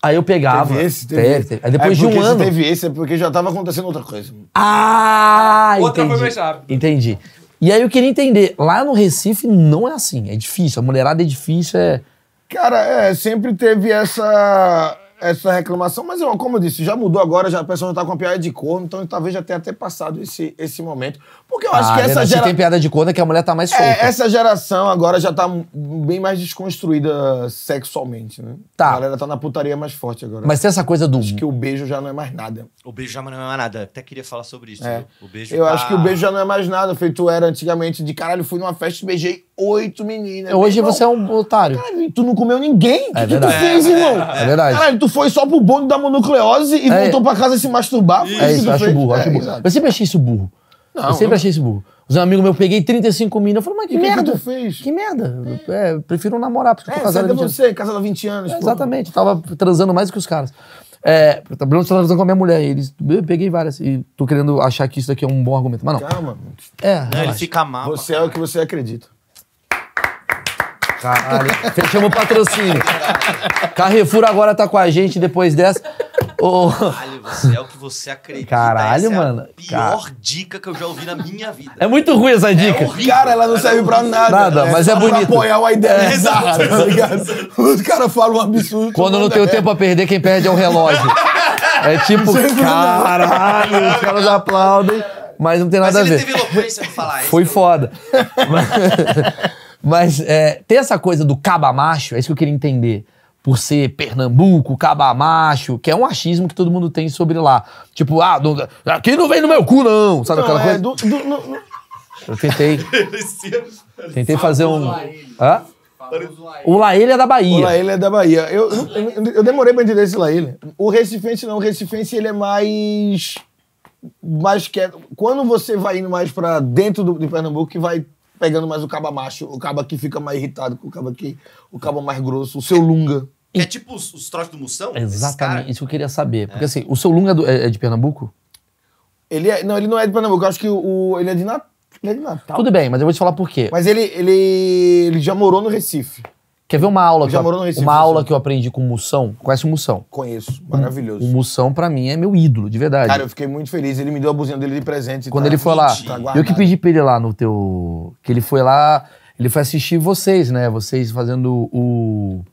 Aí eu pegava. Teve esse, teve teve, Aí depois é de um ano. Teve esse, é porque já tava acontecendo outra coisa. Ah! Outra entendi. foi mais Entendi. E aí eu queria entender, lá no Recife não é assim, é difícil, a mulherada é difícil, é... Cara, é, sempre teve essa essa reclamação, mas eu, é como eu disse, já mudou agora, já, a pessoa já tá com uma piada de corno, então talvez já tenha até passado esse, esse momento. Porque eu acho ah, que essa geração. tem piada de corno é que a mulher tá mais é, solta. É, essa geração agora já tá bem mais desconstruída sexualmente, né? Tá. A galera tá na putaria mais forte agora. Mas tem essa coisa do. Acho que o beijo já não é mais nada. O beijo já não é mais nada. Até queria falar sobre isso. É. O beijo eu tá... acho que o beijo já não é mais nada. Feito era antigamente de caralho, fui numa festa e beijei oito meninas. Hoje irmão, você é um otário. Caralho, tu não comeu ninguém? É que Que tu fez, irmão? É, é, é verdade. Caralho, tu tu foi só pro bonde da monucleose e é. voltou pra casa se masturbar. é isso, acho burro, acho é, burro. Exato. Eu sempre achei isso burro. Não, eu sempre não. achei isso burro. Os amigos meus, eu peguei 35 mil. Eu falei, mas que, que merda tu fez? Que merda. É, é prefiro namorar, porque eu tô é, é casado há você, casado há 20 anos. É, exatamente, tava transando mais que os caras. É, problema tava transando com a minha mulher. eles, eu peguei várias. E tô querendo achar que isso daqui é um bom argumento. Mas não. Calma. É, não, ele fica mal. Você é o que você acredita. Caralho. Fechamos o patrocínio. Carrefour agora tá com a gente depois dessa. Oh. Caralho, você é o que você acredita. Caralho, mano. É a pior Car... dica que eu já ouvi na minha vida. É muito ruim essa é dica. É cara, ela não é serve não pra nada. Nada, mas é, é bonito. apoiar uma ideia é. [laughs] Os caras falam um absurdo. Quando não tem o tempo a perder, quem perde é o relógio. É tipo, caralho, os caras aplaudem, mas não tem nada mas a ver. teve eloquência pra falar Foi foda. [laughs] Mas é, tem essa coisa do cabamacho, é isso que eu queria entender. Por ser Pernambuco, cabamacho, que é um achismo que todo mundo tem sobre lá. Tipo, ah, aqui não vem no meu cu, não. Sabe não, aquela é, coisa? do, do, no... Eu tentei. [laughs] tentei fazer um. Hã? O Laília é da Bahia. O Laília é da Bahia. Eu, eu, eu demorei pra entender esse Laília. O Recifense não. O Recifense ele é mais. Mais quieto. Quando você vai indo mais pra dentro do, de Pernambuco, que vai pegando mais o caba macho, o caba que fica mais irritado, com o caba que o caba mais grosso, o seu lunga. É tipo os, os trotes do Moção? Exatamente, isso que eu queria saber. Porque é. assim, o seu lunga é, do, é, é, de Pernambuco? Ele é, não, ele não é de Pernambuco, eu acho que o, ele é de Natal. Ele é de Natal. Tudo bem, mas eu vou te falar por quê. Mas ele, ele, ele já morou no Recife. Quer ver uma aula, que já eu, morou no Recife, uma aula que eu aprendi com o Mussão? Conhece o Mussão? Conheço, maravilhoso. O Mussão, pra mim, é meu ídolo, de verdade. Cara, eu fiquei muito feliz. Ele me deu a buzina dele de presente. Quando tá ele foi lá, tá eu que pedi pra ele lá no teu. Que ele foi lá, ele foi assistir vocês, né? Vocês fazendo o.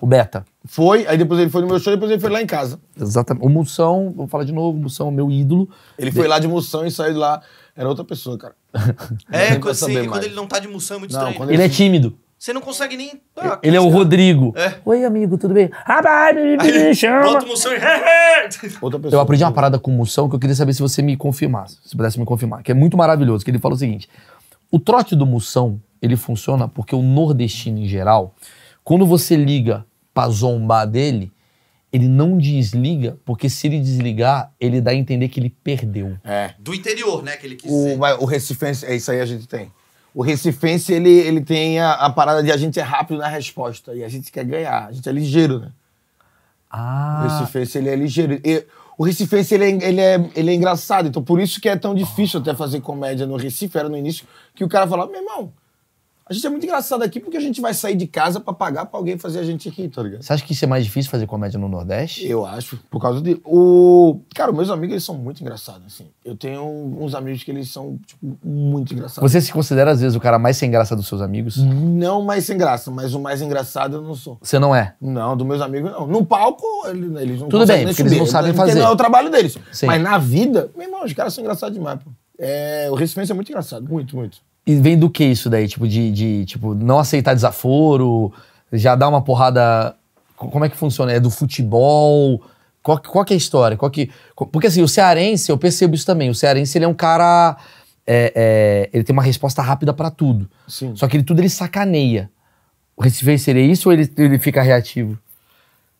O Beta. Foi, aí depois ele foi no meu show, depois ele foi lá em casa. Exatamente. O Mussão, vou falar de novo, o Mussão é meu ídolo. Ele de... foi lá de Mussão e saiu de lá. Era outra pessoa, cara. [laughs] é, quando, assim, quando ele não tá de Mussão é muito não, estranho. Ele, ele é tímido. Você não consegue nem. Ah, ele é o Rodrigo. É. Oi, amigo, tudo bem? Rapaz, ah, me chama. moção [laughs] Outra pessoa. Eu aprendi uma parada com moção que eu queria saber se você me confirmasse, se pudesse me confirmar, que é muito maravilhoso. Que ele falou o seguinte: o trote do moção, ele funciona porque o nordestino em geral, quando você liga pra zombar dele, ele não desliga, porque se ele desligar, ele dá a entender que ele perdeu. É. Do interior, né? Que ele quis o, o Recife, é isso aí a gente tem o recifense, ele, ele tem a, a, parada de a gente é rápido na resposta e a gente quer ganhar. A gente é ligeiro, né? Ah. O recifense, ele é ligeiro. E, o recifense, ele é, ele, é, ele é engraçado. Então, por isso que é tão difícil até fazer comédia no Recife. Era no início que o cara falava, meu irmão, a gente é muito engraçado aqui porque a gente vai sair de casa para pagar para alguém fazer a gente aqui, tá ligado? Você acha que isso é mais difícil fazer comédia no Nordeste? Eu acho, por causa de. O... Cara, meus amigos eles são muito engraçados, assim. Eu tenho uns amigos que eles são, tipo, muito engraçados. Você se considera, às vezes, o cara mais sem graça dos seus amigos? Não mais sem graça, mas o mais engraçado eu não sou. Você não é? Não, dos meus amigos não. No palco, eles não Tudo bem, porque eles não sabem porque fazer. Não é o trabalho deles. Sim. Mas na vida, meu irmão, os caras são engraçados demais, pô. É, o Recifense é muito engraçado, muito, muito. E vem do que isso daí? Tipo, de, de tipo, não aceitar desaforo, já dar uma porrada. Como é que funciona? É do futebol? Qual, qual que é a história? Qual que, porque assim, o cearense, eu percebo isso também. O cearense, ele é um cara. É, é, ele tem uma resposta rápida para tudo. Sim. Só que ele tudo ele sacaneia. O Recife seria isso ou ele, ele fica reativo?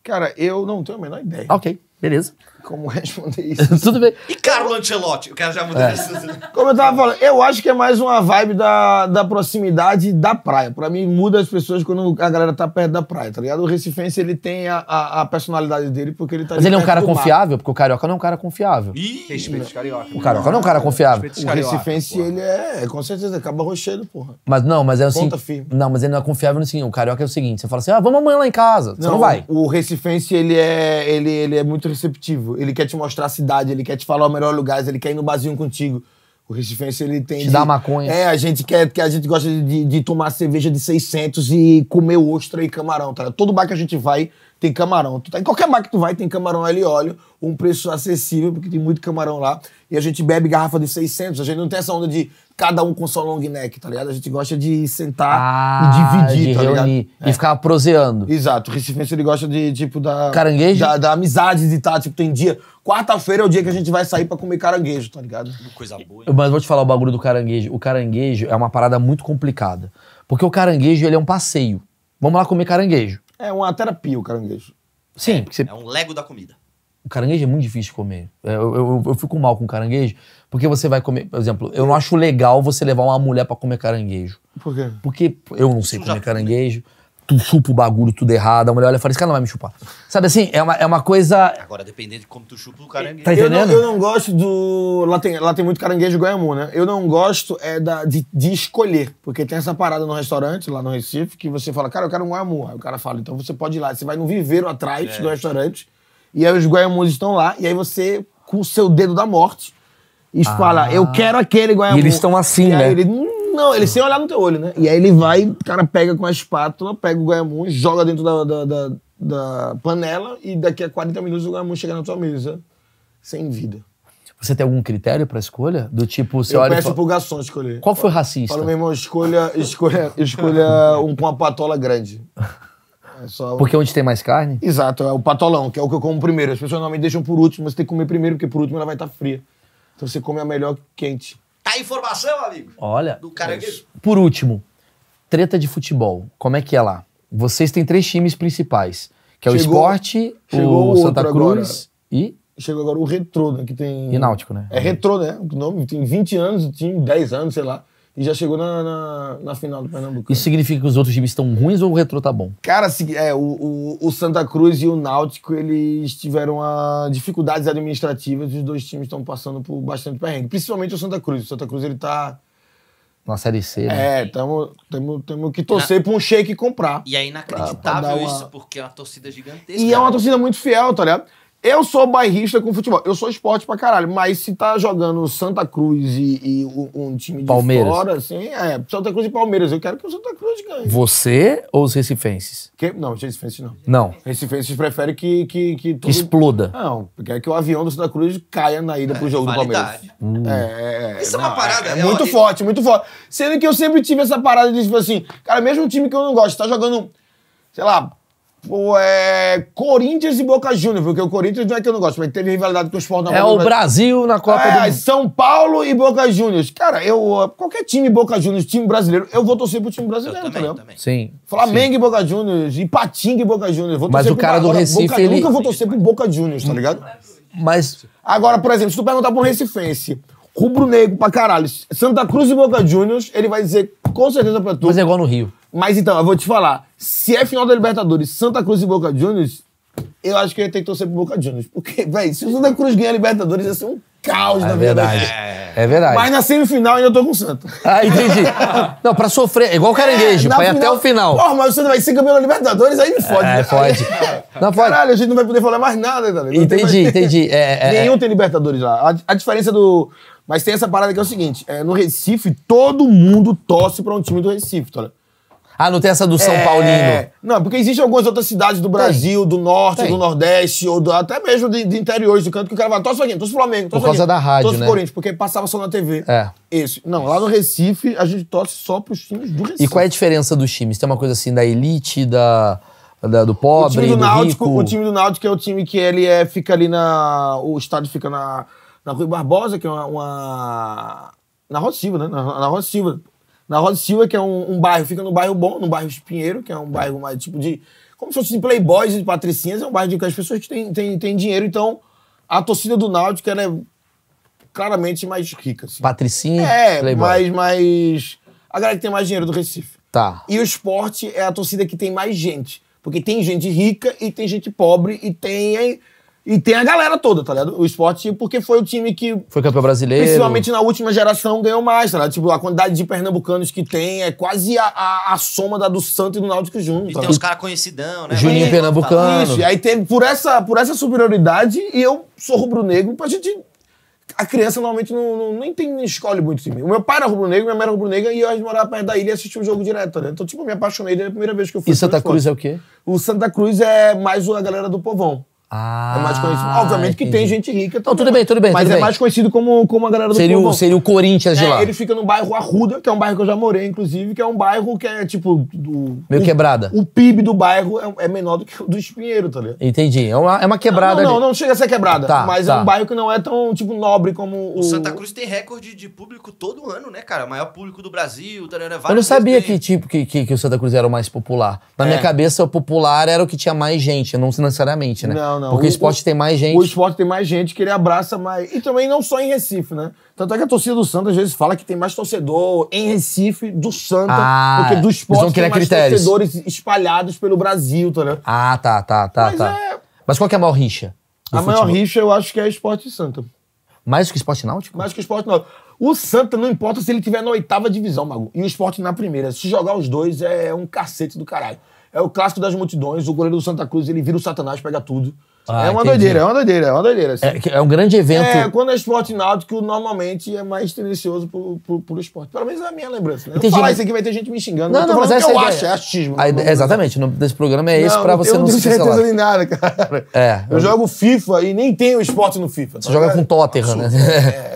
Cara, eu não tenho a menor ideia. Ok, beleza como responder [laughs] isso. Tudo bem. E Carlo Ancelotti? O cara já mudou é. isso. Como eu tava falando, eu acho que é mais uma vibe da, da proximidade da praia. Pra mim, muda as pessoas quando a galera tá perto da praia, tá ligado? O Recifense, ele tem a, a, a personalidade dele porque ele tá Mas ele é um cara confiável? Porque o Carioca não é um cara confiável. Ih, respeito Carioca. O Carioca não é um cara confiável. O Recifense, ele é, com certeza, acaba rochedo, porra. Mas não, mas é assim... Ponta firme. Não, mas ele não é confiável no seguinte. O Carioca é o seguinte, você fala assim, ah, vamos amanhã lá em casa. Você não, não vai. O Recifense, ele é, ele, ele é muito receptivo ele quer te mostrar a cidade, ele quer te falar o melhor lugar, ele quer ir no barzinho contigo. O Recifense, ele tem. Te de, dá maconha. É, a gente quer que a gente gosta de, de, tomar cerveja de 600 e comer ostra e camarão, tá? Todo bar que a gente vai tem camarão. Tu tá, em qualquer bar que tu vai, tem camarão ali óleo, um preço acessível, porque tem muito camarão lá. E a gente bebe garrafa de 600, a gente não tem essa onda de cada um com sua long neck, tá ligado? A gente gosta de sentar ah, e dividir, de tá reunir. ligado? E é. ficar proseando. Exato. O Recifense, ele gosta de, tipo, da... Caranguejo? Da, da amizade de tá, tipo, tem dia... Quarta-feira é o dia que a gente vai sair para comer caranguejo, tá ligado? Coisa boa. Hein? Mas vou te falar o bagulho do caranguejo. O caranguejo é uma parada muito complicada. Porque o caranguejo, ele é um passeio. Vamos lá comer caranguejo. É uma terapia o caranguejo. Sim. Você... É, é um lego da comida. O caranguejo é muito difícil de comer. É, eu, eu, eu, fico mal com caranguejo, porque você vai comer, por exemplo, eu não acho legal você levar uma mulher para comer caranguejo. Por quê? Porque eu não sei comer caranguejo tu chupa o bagulho tudo errado, a mulher olha e fala, esse cara não vai me chupar. Sabe assim, é uma, é uma coisa... Agora, dependendo de como tu chupa, o caranguejo... Tá entendendo? Eu não, eu não gosto do... Lá tem, lá tem muito caranguejo goiamu, né? Eu não gosto é da, de, de escolher, porque tem essa parada no restaurante, lá no Recife, que você fala, cara, eu quero um goiamu. Aí o cara fala, então você pode ir lá. Você vai no viveiro atrás é. do restaurante, e aí os goiamus estão lá, e aí você, com o seu dedo da morte, e ah. fala, eu ah. quero aquele goiamu. E eles estão assim, e né? Ele, hum, não, ele sem olhar no teu olho, né? E aí ele vai, o cara pega com a espátula, pega o goiamum, joga dentro da, da, da, da panela e daqui a 40 minutos o goiamum chega na tua mesa, sem vida. Você tem algum critério para escolha? Do tipo, você eu olha. Eu peço fala... pro garçon escolher. Qual foi racista? Fala, meu irmão, escolha, escolha, escolha um com uma patola grande. É só... Porque onde tem mais carne? Exato, é o patolão, que é o que eu como primeiro. As pessoas normalmente deixam por último, mas você tem que comer primeiro, porque por último ela vai estar tá fria. Então você come a melhor quente. Tá a informação, amigo? Olha. Do caranguejo. É Por último, treta de futebol. Como é que é lá? Vocês têm três times principais, que é o chegou, Esporte, chegou o Santa Cruz agora. e chegou agora o Retrô, né, que tem... E Náutico, né? É Retrô, né? O nome tem 20 anos o time, 10 anos, sei lá e já chegou na, na, na final do Pernambuco. Isso significa que os outros times estão ruins ou o retrô tá bom? Cara, é, o, o, o Santa Cruz e o Náutico, eles tiveram a dificuldades administrativas e os dois times estão passando por bastante perrengue. Principalmente o Santa Cruz. O Santa Cruz, ele tá... Na Série C, né? É, temos que torcer na... pra um shake comprar. E é inacreditável pra, pra uma... isso, porque é uma torcida gigantesca. E é uma torcida muito fiel, tá ligado? Eu sou bairrista com futebol. Eu sou esporte pra caralho. Mas se tá jogando Santa Cruz e, e um time de Palmeiras. fora, assim, é. Santa Cruz e Palmeiras. Eu quero que o Santa Cruz ganhe. Você ou os recifenses? Que? Não, os recifenses não. Não. Recifenses preferem que... Que, que tudo... exploda. Não, quer é que o avião do Santa Cruz caia na ida é, pro jogo do Palmeiras. Hum. É, é Isso é não, é uma parada. É, é muito forte, muito forte. Sendo que eu sempre tive essa parada de, tipo assim... Cara, mesmo um time que eu não gosto, tá jogando... Sei lá, é, Corinthians e Boca Juniors, porque o Corinthians não é que eu não gosto, mas teve rivalidade com o Sport na É Copa, o Brasil na Copa é, do São Paulo e Boca Juniors. Cara, eu qualquer time Boca Juniors, time brasileiro, eu vou torcer pro time brasileiro, eu também, também. Sim. Flamengo sim. e Boca Juniors, Ipatinga e Boca Juniors. Vou mas o cara pro, do agora, Recife, Boca, ele... Nunca vou torcer pro Boca Juniors, tá ligado? Mas... Agora, por exemplo, se tu perguntar pro Recifense, rubro-negro pra caralho, Santa Cruz e Boca Juniors, ele vai dizer com certeza pra tu... Mas é igual no Rio. Mas então, eu vou te falar. Se é final da Libertadores, Santa Cruz e Boca Juniors, eu acho que ia ter que torcer pro Boca Juniors. Porque, velho, se o Santa Cruz ganhar a Libertadores, ia ser um caos, é na verdade. verdade. É, é. verdade. Mas na semifinal ainda tô com o Santa. Ah, entendi. Não, pra sofrer, é igual o caranguejo, é, pra ir até o final. Porra, mas o Santa vai ser campeão da Libertadores, aí me é, fode. É, fode. Não, fode. Caralho, a gente não vai poder falar mais nada, tá Entendi, mais... entendi. É, é, Nenhum tem Libertadores lá. A, a, diferença do... Mas tem essa parada que é o seguinte, no Recife, todo mundo torce pra um time do Recife, tá ligado? Ah, não tem essa do São é... Paulino. Não, porque existem algumas outras cidades do Brasil, tem. do Norte, tem. do Nordeste, ou do, até mesmo de, de interiores do canto, que o cara vai, torce alguém, torce Flamengo, Por causa da rádio, torce né? Corinthians, porque passava só na TV. É. Não, lá no Recife, a gente torce só pros times do Recife. E qual é a diferença dos times? Tem uma coisa assim da elite, da... Da, do pobre, o time do, do Náutico, rico. O time do Náutico é o time que ele é, fica ali na... O estádio fica na, na Rui Barbosa, que é uma... uma na Silva né? Na, na Silva na Rosa Silva, que é um, um, bairro, fica no bairro bom, no bairro Espinheiro, que é um bairro mais tipo de. Como se fosse de playboys e de patricinhas, é um bairro de as pessoas que têm têm dinheiro, então a torcida do Náutico ela é claramente mais rica. Assim. Patricinha? É, playboy. mas, mas. A galera que tem mais dinheiro do Recife. Tá. E o esporte é a torcida que tem mais gente. Porque tem gente rica e tem gente pobre e tem. E tem a galera toda, tá ligado? O esporte, porque foi o time que. Foi campeão brasileiro. Principalmente na última geração ganhou mais, tá ligado? Tipo, a quantidade de pernambucanos que tem é quase a, a, a soma da do Santo e do Náutico Júnior. E tá tem uns caras conhecidão, né? Juninho Pernambucano. Isso. E aí tem por essa, por essa superioridade, e eu sou rubro-negro pra gente. A criança normalmente não, não, não tem escolhe muito o time. O meu pai era rubro-negro, minha mãe era rubro-negra, e eu morava perto da ilha e assistia o jogo direto, né? Então, tipo, me apaixonei da né? a primeira vez que eu fui. E Santa Cruz é o quê? O Santa Cruz é mais a galera do povão. Ah, é mais ah, conhecido. Obviamente entendi. que tem gente rica também. tudo bem, tudo bem. Mas tudo é bem. mais conhecido como, como a galera do seria povo. O, seria o Corinthians de é, lá. Ele fica no bairro Arruda, que é um bairro que eu já morei, inclusive, que é um bairro que é tipo. Do, Meio o, quebrada. O PIB do bairro é, é, menor do que o do Espinheiro, tá ligado? Entendi. É uma, é uma quebrada. Não, não, não, não, chega a ser quebrada. Tá, mas é tá. é um bairro que não é tão, tipo, nobre como o. O Santa Cruz tem recorde de público todo ano, né, cara? O maior público do Brasil, tá ligado? É eu não sabia que, tipo, que, que, que, o Santa Cruz era o mais popular. Na minha cabeça, o popular era o que tinha mais gente, não necessariamente, né? Não, não não. Né? Porque o, esporte o, tem mais gente. O esporte tem mais gente que ele abraça mais. E também não só em Recife, né? Tanto é que a torcida do Santa às vezes fala que tem mais torcedor em Recife do Santa ah, do que do esporte tem mais critérios. torcedores espalhados pelo Brasil, tá ligado? Ah, tá, tá, tá. Mas, tá. É... Mas qual que é a maior rixa? A futebol? maior rixa eu acho que é esporte Santa. Mais que esporte náutico? Mais que esporte náutico. O Santa não importa se ele tiver na oitava divisão, Mago. E o esporte na primeira. Se jogar os dois é um cacete do caralho. É o clássico das multidões. O goleiro do Santa Cruz, ele vira o Satanás, pega tudo. Ah, é, uma doideira, é uma doideira, é uma doideira, assim. é É, um grande evento. É, quando é esporte náutico, normalmente é mais tendencioso pro, pro, pro esporte. Pelo menos é a minha lembrança. Né? Eu falar isso aqui, vai ter gente me xingando. Não, não, mas essa eu é ideia. acho, é achismo. A, exatamente, o desse programa é esse não, pra você não, não se Eu não tenho certeza de nada, cara. [laughs] É. Eu, eu jogo FIFA e nem tenho esporte no FIFA. Tá você tá joga cara? com Totter, né?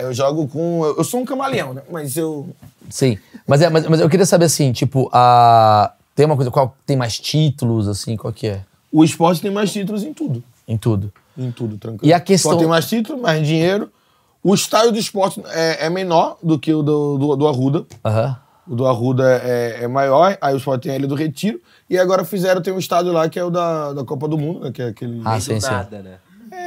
[laughs] É, eu jogo com... Eu, eu sou um camaleão, né? Mas eu... Sim. Mas, é, mas, mas eu queria saber assim, tipo, a tem uma coisa, qual tem mais títulos, assim, qual que é? O esporte tem mais títulos em tudo. Em tudo. Em tudo, tranquilo. E a questão... Só tem mais títulos, mais dinheiro. O estádio do esporte é, é menor do que o do, do, do Arruda. Uhum. O do Arruda é, é, maior, aí o esporte tem ele do Retiro. E agora fizeram, tem um estádio lá que é o da, da Copa do Mundo, né? Que é aquele... Ah, sim, sim. Nada, né?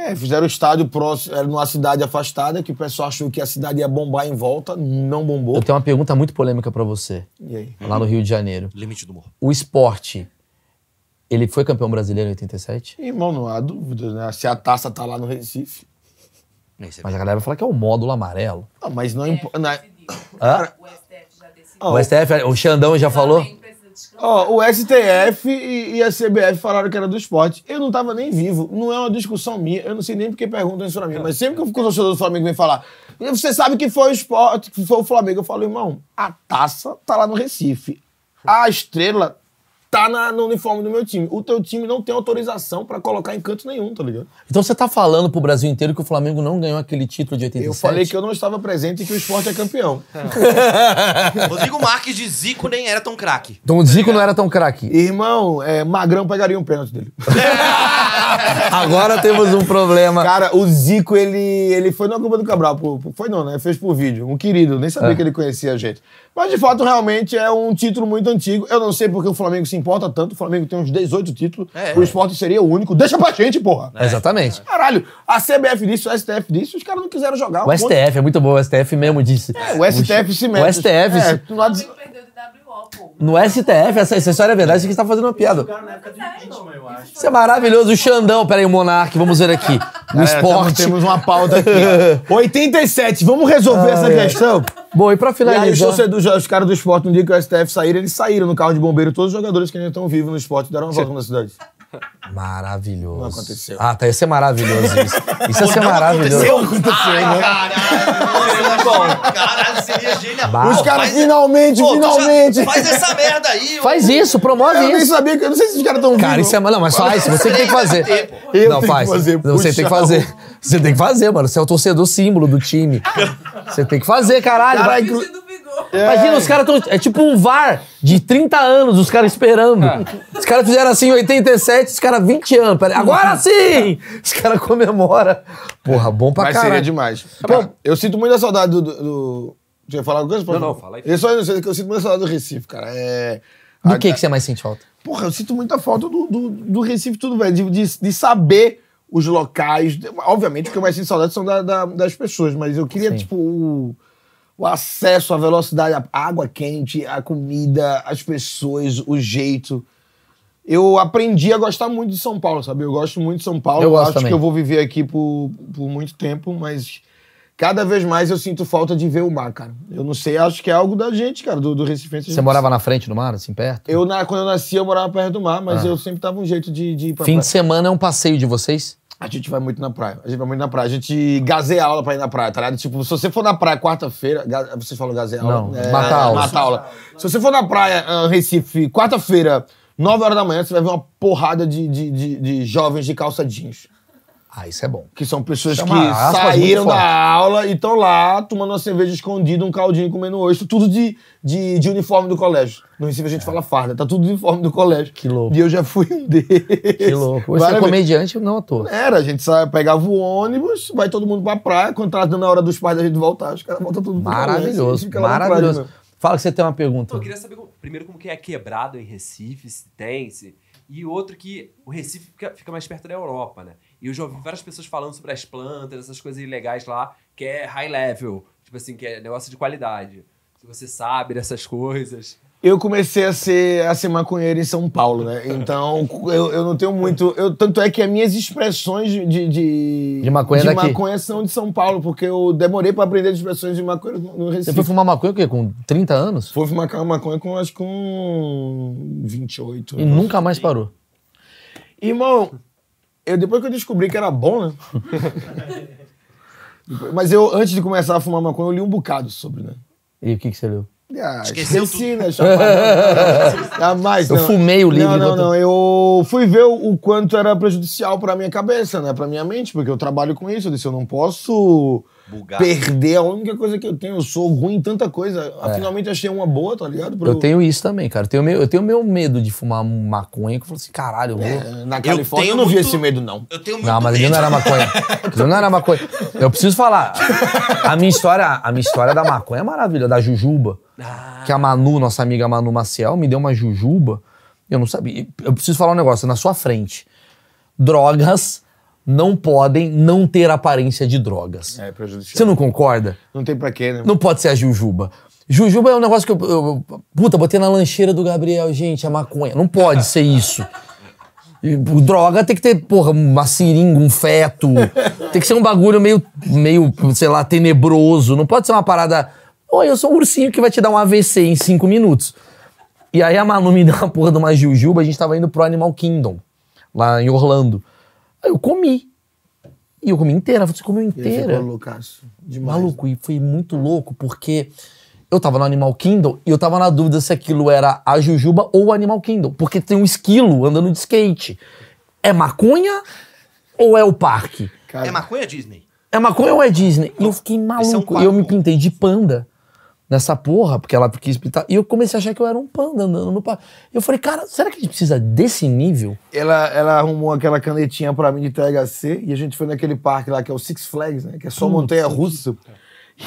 É, fizeram o estádio próximo, era numa cidade afastada, que o pessoal achou que a cidade ia bombar em volta, não bombou. Eu tenho uma pergunta muito polêmica para você. E aí? Lá no Rio de Janeiro. Limite do morro. O esporte, ele foi campeão brasileiro em 87? Irmão, não há dúvida, né? Se a taça tá lá no Recife. É mas a galera vai falar que é o módulo amarelo. Ah, mas não é importa. É, o STF já decidiu. Ah, o STF, o Xandão já falou? Ó, o STF e, e, a CBF falaram que era do esporte. Eu não estava nem vivo. Não é uma discussão minha. Eu não sei nem porque perguntam isso pra mim. Tá. Mas sempre que o torcedor do Flamengo vem falar, você sabe que foi o esporte, que foi o Flamengo. Eu falo, irmão, a taça tá lá no Recife. A estrela tá na, no uniforme do meu time. O teu time não tem autorização para colocar em canto nenhum, tá ligado? Então você tá falando pro Brasil inteiro que o Flamengo não ganhou aquele título de 87? Eu falei que eu não estava presente e que o esporte é campeão. É. [laughs] Rodrigo Marques de Zico nem era tão craque. Então tá Zico é. não era tão craque. Irmão, é, Magrão pegaria um pênalti dele. [laughs] Agora temos um problema. Cara, o Zico, ele, ele foi na Copa do Cabral. foi não, né? Fez por vídeo. Um querido, nem sabia é. que ele conhecia a gente. Mas de fato, realmente é um título muito antigo. Eu não sei porque o Flamengo se importa tanto. O Flamengo tem uns 18 títulos. É, o esporte seria o único. Deixa pra gente, porra. É, exatamente. Caralho, a CBF disse, o STF disse, os caras não quiseram jogar. O, STF ponto... é muito bom, o STF mesmo disse. É, o STF o... se mete. O STF. É, se... Lado... No STF, essa, essa história é verdade, isso aqui está fazendo uma piada. Isso é maravilhoso. O Xandão, peraí, o Monark, vamos ver aqui. No é, esporte. Temos, uma pauta aqui. 87, [laughs] vamos resolver ah, essa questão? Bom, e pra finalizar. E aí, os, é os caras do esporte, no dia que o STF saíram, eles saíram no carro de bombeiro. Todos os jogadores que ainda estão vivos no esporte deram uma volta na cidade. Maravilhoso. Não aconteceu. Ah, tá. Ia ser maravilhoso isso. Isso ia ser maravilhoso. Não aconteceu, ah, né? Caralho, é caralho, seria genial. Bah, os caras finalmente, pô, finalmente. Faz essa merda aí. mano. Faz isso, promove eu isso. Eu nem sabia, eu não sei se os caras estão Cara, isso é... Não, mas faz, você tem que fazer. Eu não, faz. Que fazer, não, você tem que fazer. Você tem que fazer, mano. Você é o torcedor símbolo do time. Você tem que fazer, caralho. Caralho, vai... É. Imagina, os caras estão. É tipo um VAR de 30 anos, os caras esperando. É. Os caras fizeram assim em 87, os caras 20 anos. Pera, agora sim! Os caras comemoram. Porra, bom pra Mas caralho. seria demais. Bom, eu sinto muita saudade do. do, do... Você ia falar alguma coisa? Não, não, fala aí. Eu só eu sei eu sinto muita saudade do Recife, cara. É. Do a... que, que você mais sente falta? Porra, eu sinto muita falta do, do, do Recife, tudo, velho. De, de, de, saber os locais. Obviamente, o que eu mais sinto saudade são da, da, das pessoas, mas eu queria, Sim. tipo, o o acesso, a velocidade, a água quente, a comida, as pessoas, o jeito. Eu aprendi a gostar muito de São Paulo, sabe? Eu gosto muito de São Paulo. Eu, acho também. que eu vou viver aqui por, por muito tempo, mas cada vez mais eu sinto falta de ver o mar, cara. Eu não sei, acho que é algo da gente, cara, do, do Recife. Você morava na frente do mar, assim, perto? Eu, na, quando eu nasci, eu morava perto do mar, mas ah. eu sempre tava um jeito de, de ir pra Fim de semana é um passeio de vocês? A gente vai muito na praia. A gente vai muito na praia. A gente gazeia aula pra ir na praia, tá ligado? Tipo, se você for na praia quarta-feira. Vocês falam gazeia aula? Não, é, mata aula. Mata aula. Se você for na praia, uh, Recife, quarta-feira, nove horas da manhã, você vai ver uma porrada de, de, de, de jovens de calça jeans. Ah, isso é bom. Que são pessoas é que saíram da aula e estão lá tomando uma cerveja escondida, um caldinho comendo oito tudo de, de, de, uniforme do colégio. No Recife a gente é. fala farda, tá tudo de uniforme do colégio. Que louco. E eu já fui um [laughs] deles. Que louco. Você é comediante, não ator. Era, a gente sai, pegava o ônibus, vai todo mundo pra praia, quando tá dando a hora dos pais da gente voltar, os caras voltam tudo pro assim, Maravilhoso, colégio, maravilhoso. Praia, fala que você tem uma pergunta. Eu queria saber, primeiro, como que é quebrado em Recife, se tem, se... E outro que o Recife fica, fica mais perto da Europa, né? E eu já ouvi várias pessoas falando sobre as plantas, essas coisas ilegais lá, que é high level, tipo assim, que é negócio de qualidade. Se você sabe dessas coisas. Eu comecei a ser, a ser maconheiro em São Paulo, né? Então, eu, eu não tenho muito. Eu, tanto é que as minhas expressões de. De, de maconha de maconha são de São Paulo, porque eu demorei para aprender as expressões de maconha no Recife. Você foi fumar maconha o quê? Com 30 anos? Fui fumar maconha com, acho que com 28. E nunca mais parou. Irmão, eu, depois que eu descobri que era bom, né? [laughs] Mas eu, antes de começar a fumar maconha, eu li um bocado sobre, né? E o que, que você leu? Ah, Esqueceu esqueci, né? [laughs] Jamais, eu fumei o livro. Não, não, não. Eu fui ver o quanto era prejudicial pra minha cabeça, né? Pra minha mente, porque eu trabalho com isso. Eu disse, eu não posso Bugar. perder. A única coisa que eu tenho, eu sou ruim em tanta coisa. É. Finalmente achei uma boa, tá ligado? Pro... Eu tenho isso também, cara. Eu tenho meu, eu tenho meu medo de fumar maconha, que eu falo assim, caralho, eu vou. É, na Califórnia eu, eu não muito... vi esse medo, não. Eu tenho Não, mas eu ele não era maconha. [laughs] ele não era maconha. Eu preciso falar. A minha história, a minha história da maconha é maravilha, da jujuba. Ah. Que a Manu, nossa amiga Manu Maciel, me deu uma jujuba. Eu não sabia. Eu preciso falar um negócio na sua frente. Drogas não podem não ter aparência de drogas. É prejudicial. Você não concorda? Não tem pra quê, né? Não pode ser a Jujuba. Jujuba é um negócio que eu, eu, eu Puta, botei na lancheira do Gabriel, gente, a maconha. Não pode ser isso. droga tem que ter, porra, uma seringa, um feto. Tem que ser um bagulho meio, meio, sei lá, tenebroso. Não pode ser uma parada. Oi, eu sou um ursinho que vai te dar um AVC em cinco minutos. E aí a Manu me deu uma porra de uma Jujuba, a gente tava indo pro Animal Kingdom, lá em Orlando. Aí eu comi. E eu comi inteira. Você comeu inteira. E ficou Demais. Maluco. Né? E foi muito louco, porque eu tava no Animal Kingdom e eu tava na dúvida se aquilo era a Jujuba ou o Animal Kingdom. Porque tem um esquilo andando de skate. É maconha ou é o parque? É Cara. É maconha Disney? É maconha ou é Disney? E eu fiquei maluco. É um e eu me pintei de panda nessa porra, porque ela quis pitar. E eu comecei a achar que eu era um panda andando no parque. Eu falei, cara, será que a gente precisa desse nível? Ela, ela arrumou aquela canetinha pra mim de THC e a gente foi naquele parque lá que é o Six Flags, né? Que é só montanha russa.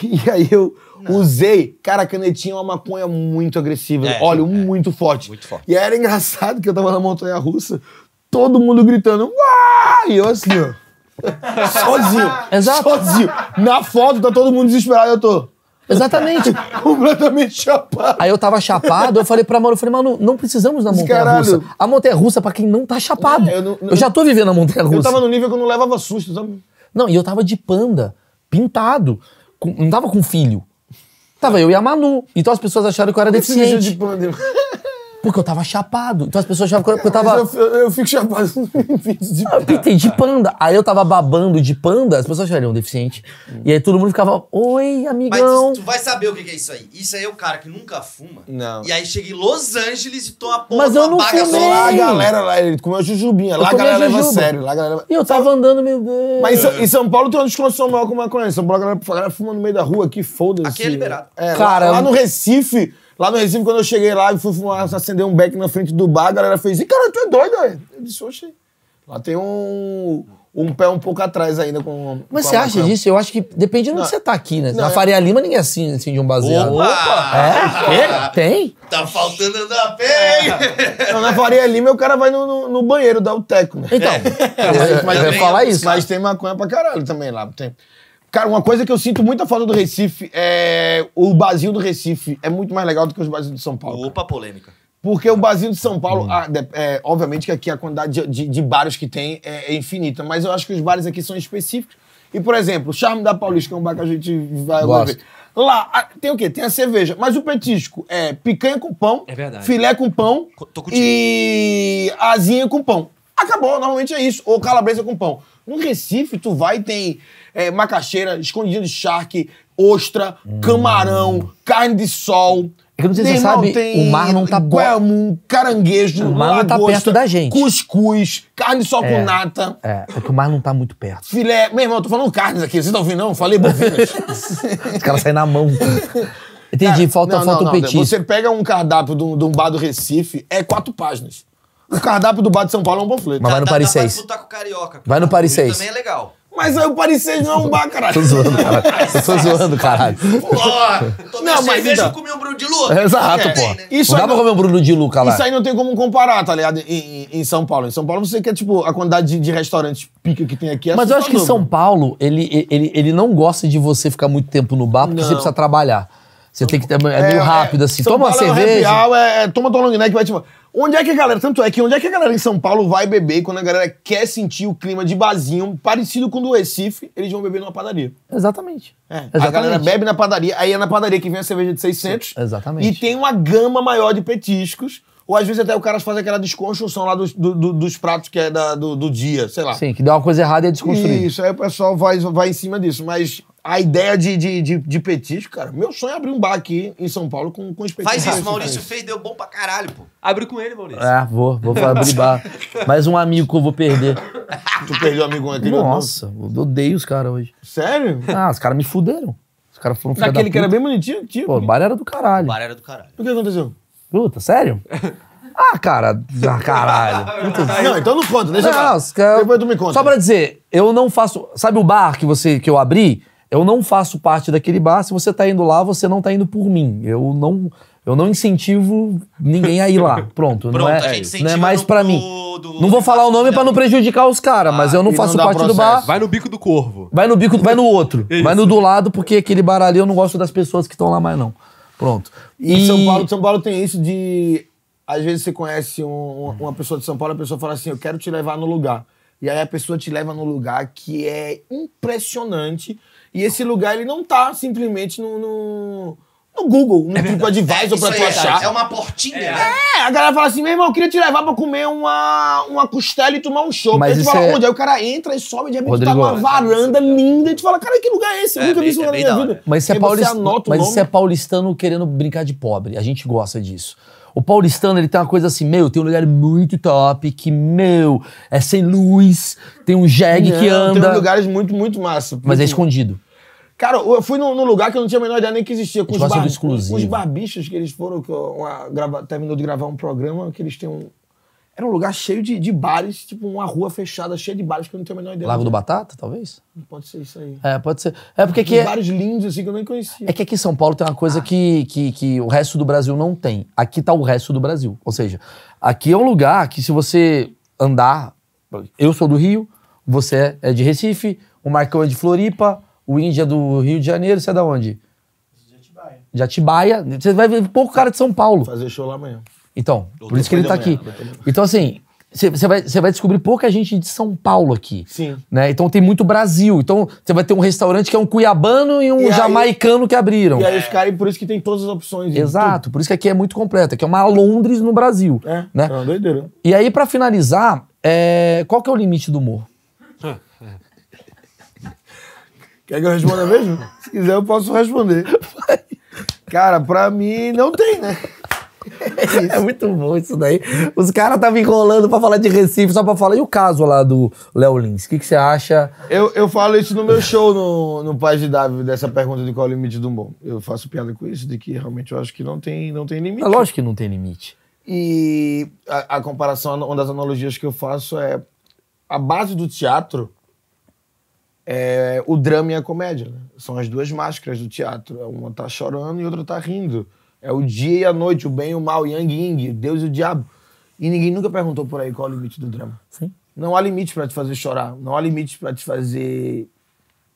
E aí eu Não. usei. Cara, a canetinha é uma maconha muito agressiva. É, óleo é, muito forte. Muito forte. E aí era engraçado que eu tava na montanha russa, todo mundo gritando, e eu assim, ó. [laughs] sozinho. Exato. Sozinho. Na foto tá todo mundo desesperado, eu tô. Exatamente. [laughs] Completamente chapado. Aí eu tava chapado, eu falei pra Manu, eu falei, Manu, não precisamos da montanha-russa. A montanha-russa pra quem não tá chapado. É, eu, não, eu, já tô vivendo a montanha-russa. Eu tava no nível que eu não levava susto, sabe? Não, e eu tava de panda, pintado. Com, não tava com filho. Tava eu e a Manu. Então as pessoas acharam que eu era é deficiente. De panda. [laughs] Porque eu tava chapado. Então as pessoas achavam que eu tava. Eu, eu, fico chapado no [laughs] vídeo de panda. Ah, eu de panda. Aí eu tava babando de panda, as pessoas achavam que ele era um deficiente. Hum. E aí todo mundo ficava, oi, amigão. Mas tu vai saber o que é isso aí. Isso aí é o cara que nunca fuma. Não. E aí cheguei em Los Angeles e toma porra Mas eu não baga fumei. Lá a galera lá, ele comeu jujubinha. Lá a galera leva sério. Lá a galera... E eu tava andando, meu Deus. Mas em São Paulo tem uma desconstrução maior com maconha. São Paulo a galera, a galera fuma no meio da rua aqui, foda-se. Aqui é liberado. É, Cara, lá, lá no Recife... Lá no Recife quando eu cheguei lá e fui fumar, acender um beck na frente do bar, a galera fez, e cara, tu é doido, Eu disse, oxe, lá tem um, um pé um pouco atrás ainda com. Mas com você acha disso? Eu acho que depende de onde não. você tá aqui, né? Não, Na é- Faria Lima ninguém é assim, assim de um baseado. Opa! É? é? Tem? Tá faltando andar bem! É. Não, na Faria Lima o cara vai no, no, no banheiro, dá o teco, né? Então, é. mas, mas, mas, falar isso. Mas tem maconha pra caralho também lá. Tem. Cara, uma coisa que eu sinto muita falta do Recife é. O Basil do Recife é muito mais legal do que os barzinhos de São Paulo. Opa, cara. polêmica. Porque o barzinho de São Paulo, hum. Ah, é, obviamente que aqui a quantidade de, de, de bares que tem é, é, infinita, mas eu acho que os bares aqui são específicos. E, por exemplo, o Charme da Paulista, que é um bar que a gente vai ver. Lá, a, tem o quê? Tem a cerveja. Mas o petisco é picanha com pão, é filé com pão e asinha com pão. Acabou, normalmente é isso. Ou calabresa com pão. No Recife, tu vai e tem é, macaxeira, escondidinho de charque, ostra, hum. camarão, carne de sol. É que não sei se você sabe, tem o mar não tá bom. Guamum, caranguejo, o mar não tá lagosta, tá perto da gente. Cuscuz, carne de sol é, com nata. É, é que o mar não tá muito perto. Filé. Meu irmão, eu tô falando carnes aqui, vocês estão tá ouvindo não? Falei bovinas. Os caras saem na mão. Entendi, Cara, falta, não, falta não, um não, petisco. Você pega um cardápio de um bar do Recife, é quatro páginas. O cardápio do bar de São Paulo é um panfleto. Mas vai no Paris 6. Vai com carioca. Vai no Paris 6. Também é legal. Mas aí o Paris 6 não é um bar, caralho. Tô zoando, cara. Eu tô zoando, caralho. Pô, não, mas cerveja então... comer um Bruno de Luca. Exato, é, pô. Né? Isso não dá não... pra comer um Bruno de Luca lá. Isso aí não tem como comparar, tá ligado? Em, em, em São Paulo. Em São Paulo você quer, tipo, a quantidade de, de restaurantes pica que tem aqui é Mas eu acho que São Paulo, ele, ele, ele não gosta de você ficar muito tempo no bar porque não. você precisa trabalhar. Você tem que ter, é meio é, é, rápido, assim. São toma Paulo é uma cerveja. É, real, é, toma tua long neck, vai tipo. Onde é que a galera, tanto é que onde é que a galera em São Paulo vai beber quando a galera quer sentir o clima de bazinho parecido com o do Recife, eles vão beber numa padaria. Exatamente. É, Exatamente. a galera bebe na padaria, aí é na padaria que vem a cerveja de 600. Sim. Exatamente. E tem uma gama maior de petiscos. Ou às vezes até o cara faz aquela desconstrução lá dos, do, do, dos pratos que é da, do, do, dia, sei lá. Sim, que dá uma coisa errada e é desconstruído. Isso, aí o pessoal vai, vai em cima disso. Mas a ideia de, de, de, de, petisco, cara. Meu sonho é abrir um bar aqui em São Paulo com, com os petiscos. Faz isso, Maurício fez, deu bom pra caralho, pô. Abre com ele, Maurício. É, vou, vou abrir bar. Mais um amigo que eu vou perder. tu perdeu um amigo naquele Nossa, eu odeio os caras hoje. Sério? Ah, os caras me fuderam. Os caras foram Naquele da que era bem bonitinho, tipo. Pô, o bar era do caralho. O bar era do caralho. O que aconteceu? Puta, sério? Ah, cara, ah, caralho. não, então não conta, deixa não, eu falar. Depois tu me conta. Só pra dizer, eu não faço. Sabe o bar que você que eu abri? eu não faço parte daquele bar. Se você está indo lá, você não está indo por mim. Eu não, eu não incentivo ninguém a ir lá. Pronto. [laughs] Pronto não é, não é mais para mim. Do, não vou falar o nome para não prejudicar os caras, ah, mas eu ah, não faço não parte processo. do bar. Vai no bico do corvo. Vai no bico, vai no outro. [laughs] Vai no do lado, porque aquele bar ali eu não gosto das pessoas que estão lá mais, não. Pronto. E... São, Paulo, São Paulo tem isso de. Às vezes você conhece um, uma pessoa de São Paulo, a pessoa fala assim: Eu quero te levar no lugar. E aí a pessoa te leva num lugar que é impressionante e esse lugar, ele não tá simplesmente no, no no Google, no é TripAdvisor é, pra tu é, achar. É uma portinha. É. Né? é, a galera fala assim, meu irmão, eu queria te levar pra comer uma, uma costela e tomar um show. Mas Aí tu fala, é... onde? Aí o cara entra e sobe, de repente tá Rodrigo, tá numa varanda é linda e tu fala, cara, que lugar é esse? Eu é nunca vi isso é na minha vida. Mas, isso é, paulist... Mas isso é paulistano querendo brincar de pobre. A gente gosta disso. O paulistano, ele tem uma coisa assim, meu, tem um lugar muito top, que, meu, é sem luz, tem um jegue Não, que anda. Tem lugares muito, muito massa. Mas é escondido. Cara, eu fui num, num, lugar que eu não tinha a menor ideia nem que existia. Com tipo os, bar... os barbichos que eles foram, que uma, grava... terminou de gravar um programa, que eles têm um. Era um lugar cheio de, de bares, tipo uma rua fechada, cheia de bares, que eu não tenho a menor ideia. Lago do Batata, talvez? Pode ser isso aí. É, pode ser. É porque aqui. Tem é- bares lindos, assim, que eu nem conhecia. É que aqui em São Paulo tem uma coisa ah. que, que, que o resto do Brasil não tem. Aqui tá o resto do Brasil. Ou seja, aqui é um lugar que se você andar. Eu sou do Rio, você é de Recife, o Marcão é de Floripa, o Índia do Rio de Janeiro, você é da onde? De Atibaia. De Atibaia. Você vai ver pouco cara de São Paulo. Vou fazer show lá amanhã. Então, por isso que ele está aqui. Né? Então, assim, você vai, vai descobrir pouca gente de São Paulo aqui. Sim. Né? Então tem muito Brasil. Então você vai ter um restaurante que é um cuiabano e um e aí, jamaicano que abriram. E aí os caras, por isso que tem todas as opções. Exato, por isso que aqui é muito completa, Aqui é uma Londres no Brasil. É, né? é uma doideira. E aí, para finalizar, é... qual que é o limite do humor? [laughs] Quer que eu responda mesmo? [laughs] Se quiser, eu posso responder. Cara, pra mim não tem, né? É, é muito bom isso daí. Os caras estavam enrolando pra falar de Recife, só pra falar. E o caso lá do Léo Lins? O que, você acha? Eu, eu falo isso no meu show no, no Paz de Davi, dessa pergunta de qual é o limite do bom. Eu faço piada com isso, de que realmente eu acho que não tem, não tem limite. É lógico que não tem limite. E a, a comparação, uma das analogias que eu faço é a base do teatro é o drama e a comédia. Né? São as duas máscaras do teatro. Uma tá chorando e outra tá rindo. É o dia e a noite, o bem e o mal, yang ying Deus e o diabo. E ninguém nunca perguntou por aí qual é o limite do drama. Sim. Não há limite para te fazer chorar, não há limite para te fazer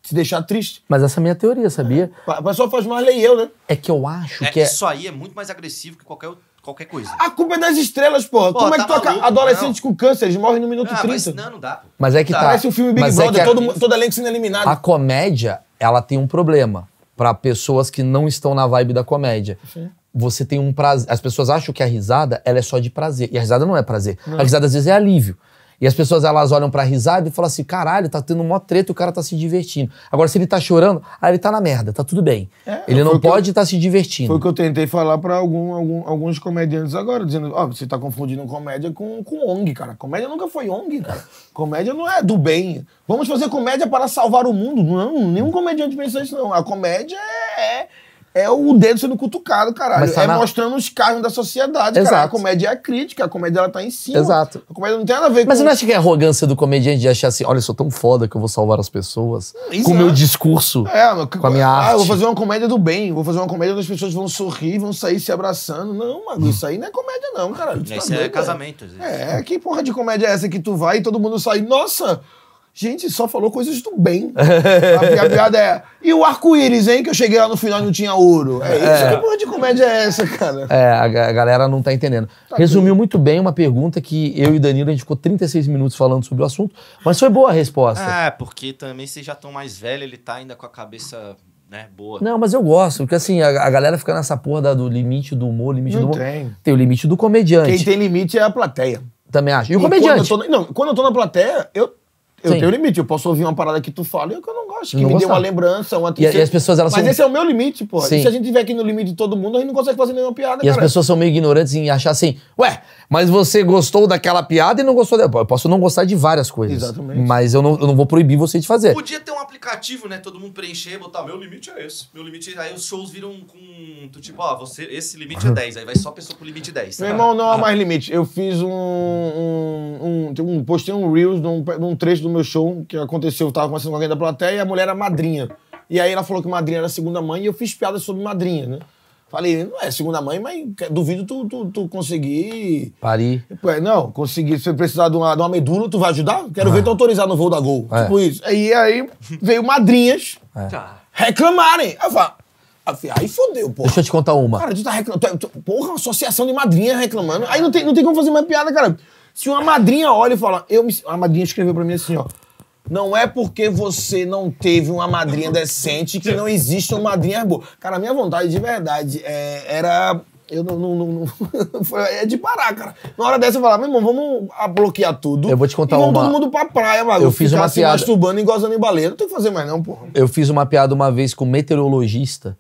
te deixar triste. Mas essa é a minha teoria, sabia? É. O pessoal faz mais lei eu, né? É que eu acho é, que é... Isso aí é muito mais agressivo que qualquer outro qualquer coisa. A culpa é das estrelas, porra. Pô, Como tá é que toca tá adolescentes com câncer? Eles morrem no minuto ah, 30. Mas, não, não dá. Mas é que tá. tá. Parece o um filme Big mas é Brother, é a... todo, todo elenco sendo eliminado. A comédia, ela tem um problema para pessoas que não estão na vibe da comédia. Sim. Você tem um prazer. As pessoas acham que a risada ela é só de prazer. E a risada não é prazer. Não. A risada às vezes é alívio. E as pessoas elas olham pra risada e falam assim: caralho, tá tendo mó treta e o cara tá se divertindo. Agora, se ele tá chorando, aí ah, ele tá na merda, tá tudo bem. É, ele não pode estar tá se divertindo. Foi o que eu tentei falar pra algum, algum, alguns comediantes agora, dizendo: ó, oh, você tá confundindo comédia com, com ONG, cara. Comédia nunca foi ONG, cara. Comédia não é do bem. Vamos fazer comédia para salvar o mundo. Não, nenhum comediante pensa isso, não. A comédia é, é é o dedo sendo cutucado, caralho. Tá é na... mostrando os carros da sociedade, Exato. Caralho. A comédia é a crítica, a comédia ela tá em cima. Exato. A comédia não tem nada a ver Mas com... Mas você não acha que é arrogância do comediante de achar assim, olha, eu sou tão foda que eu vou salvar as pessoas hum, com o meu é. discurso, é, com a minha ah, arte? Ah, eu vou fazer uma comédia do bem, vou fazer uma comédia onde as pessoas vão sorrir, vão sair se abraçando. Não, mano, isso aí não é comédia não, caralho. Isso tá é casamento. É. é, que porra de comédia é essa que tu vai e todo mundo sai, nossa... Gente, só falou coisas do bem. [laughs] a, piada é. E o arco-íris, hein? Que eu cheguei lá no final e não tinha ouro. É isso. É. Que porra de comédia é essa, cara? É, a, a galera não tá entendendo. Tá Resumiu aqui. muito bem uma pergunta que eu e Danilo, a gente ficou 36 minutos falando sobre o assunto, mas foi boa a resposta. É, porque também vocês já estão mais velho, ele tá ainda com a cabeça né? Boa. Não, mas eu gosto, porque assim, a, a galera fica nessa porra da, do limite do humor, limite não do humor. Tem. tem o limite do comediante. Quem tem limite é a plateia. Também acho. E o e comediante? Quando tô, não, quando eu tô na plateia, eu eu Sim. tenho limite, eu posso ouvir uma parada que tu fala e é que eu não gosto, que não me gostar. dê uma lembrança, uma tristeza. E, e as pessoas, elas Mas são... esse é o meu limite, pô. Sim. E se a gente tiver aqui no limite de todo mundo, a gente não consegue fazer nenhuma piada, E cara. as pessoas são meio ignorantes em achar assim, ué, mas você gostou daquela piada e não gostou dela. Eu posso não gostar de várias coisas. Exatamente. Mas eu não, eu não vou proibir você de fazer. Podia ter um aplicativo, né, todo mundo preencher, botar, meu limite é esse, meu limite... Aí os shows viram com, tu, tipo, ó, ah, você, esse limite é 10, aí vai só a pessoa com limite 10. Tá meu irmão, não há ah. mais limite. Eu fiz um... um, um, um postei um Reels num, num trecho do no meu show, que aconteceu, eu tava conversando com alguém da plateia e a mulher era madrinha. E aí ela falou que madrinha era a segunda mãe e eu fiz piada sobre madrinha, né? Falei, não é segunda mãe, mas duvido tu, tu, tu conseguir. Parir. Não, conseguir. Se precisar de uma, de uma medula, tu vai ajudar? Quero ah. ver é. tu autorizar no voo da Gol. É. Tipo isso. E aí veio madrinhas é. Tá. reclamarem. Aí eu falo, aí fodeu, porra. Deixa eu te contar uma. Cara, tu tá reclamando. Porra, uma associação de madrinhas reclamando. Aí não tem, não tem como fazer mais piada, cara. Se uma madrinha olha e fala, eu me... a madrinha escreveu para mim assim, ó. Não é porque você não teve uma madrinha decente que não existe uma madrinha boa. Cara, a minha vontade de verdade é, era. Eu não. não, não, não [laughs] é de parar, cara. Na hora dessa eu falava, meu irmão, vamos bloquear tudo. Eu vou te contar e vamos uma. todo mundo pra praia, maluco. Eu fiz uma se piada. masturbando e gozando em baleia. Não tem o que fazer mais, não, porra. Eu fiz uma piada uma vez com um meteorologista,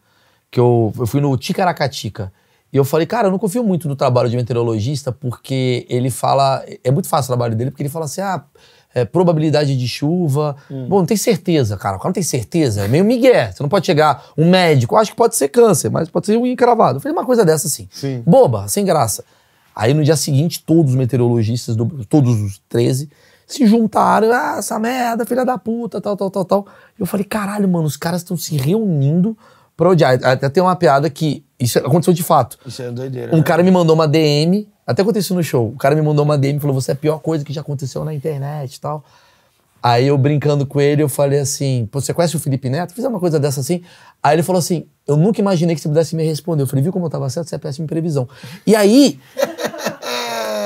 que eu, eu fui no Ticaracatica. E eu falei, cara, eu não confio muito no trabalho de meteorologista, porque ele fala. É muito fácil o trabalho dele, porque ele fala assim: ah, é, probabilidade de chuva. Hum. Bom, não tem certeza, cara. O cara não tem certeza. É meio migué. Você não pode chegar. Um médico, acho que pode ser câncer, mas pode ser um encravado. Eu falei uma coisa dessa assim. Sim. Boba, sem graça. Aí no dia seguinte, todos os meteorologistas, do, todos os 13, se juntaram. Ah, essa merda, filha da puta, tal, tal, tal, tal. Eu falei, caralho, mano, os caras estão se reunindo pra odiar. Até tem uma piada que isso aconteceu de fato. Isso é doideira. Um né? cara me mandou uma DM, até aconteceu no show. O cara me mandou uma DM e falou: Você é a pior coisa que já aconteceu na internet e tal. Aí eu brincando com ele, eu falei assim: Você conhece o Felipe Neto? Fiz uma coisa dessa assim. Aí ele falou assim: Eu nunca imaginei que você pudesse me responder. Eu falei: Viu como eu tava certo? Você é péssima em previsão. E aí,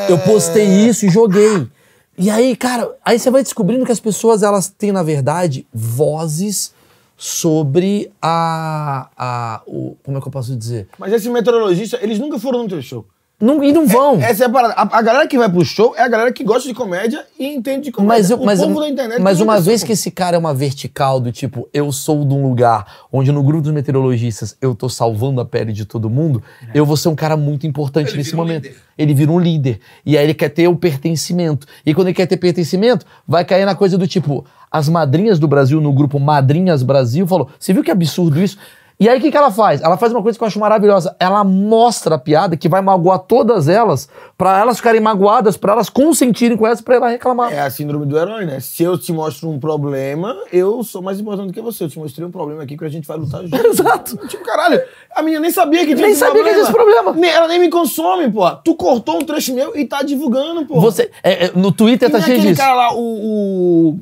eu postei isso e joguei. E aí, cara, aí você vai descobrindo que as pessoas, elas têm, na verdade, vozes sobre a, a o, como é que eu posso dizer? Mas esses meteorologistas, eles nunca foram no teu show. Não, e não é, vão. É, essa é a A, a, galera que vai pro show é a galera que gosta de comédia e entende de comédia. Mas, eu, mas, povo da internet mas uma vez que esse cara é uma vertical do tipo, eu sou de um lugar onde no grupo dos meteorologistas eu tô salvando a pele de todo mundo, é. eu vou ser um cara muito importante ele nesse momento. Um ele vira um líder. E aí ele quer ter o pertencimento. E quando ele quer ter pertencimento, vai cair na coisa do tipo, as madrinhas do Brasil, no grupo Madrinhas Brasil, falou: você viu que absurdo isso? E aí o que, que ela faz? Ela faz uma coisa que eu acho maravilhosa. Ela mostra a piada que vai magoar todas elas, para elas ficarem magoadas, para elas consentirem com essa, para ela reclamar. É a síndrome do herói, né? Se eu te mostro um problema, eu sou mais importante do que você. Eu te mostrei um problema aqui que a gente vai lutar [laughs] junto. Exato. Tipo, caralho, a menina nem sabia que tinha nem esse sabia problema. que tinha esse problema. ela nem me consome, pô. Tu cortou um trecho meu e tá divulgando, pô. Você, é, é, no Twitter e tá é cheio disso. aquele cara lá, o... o...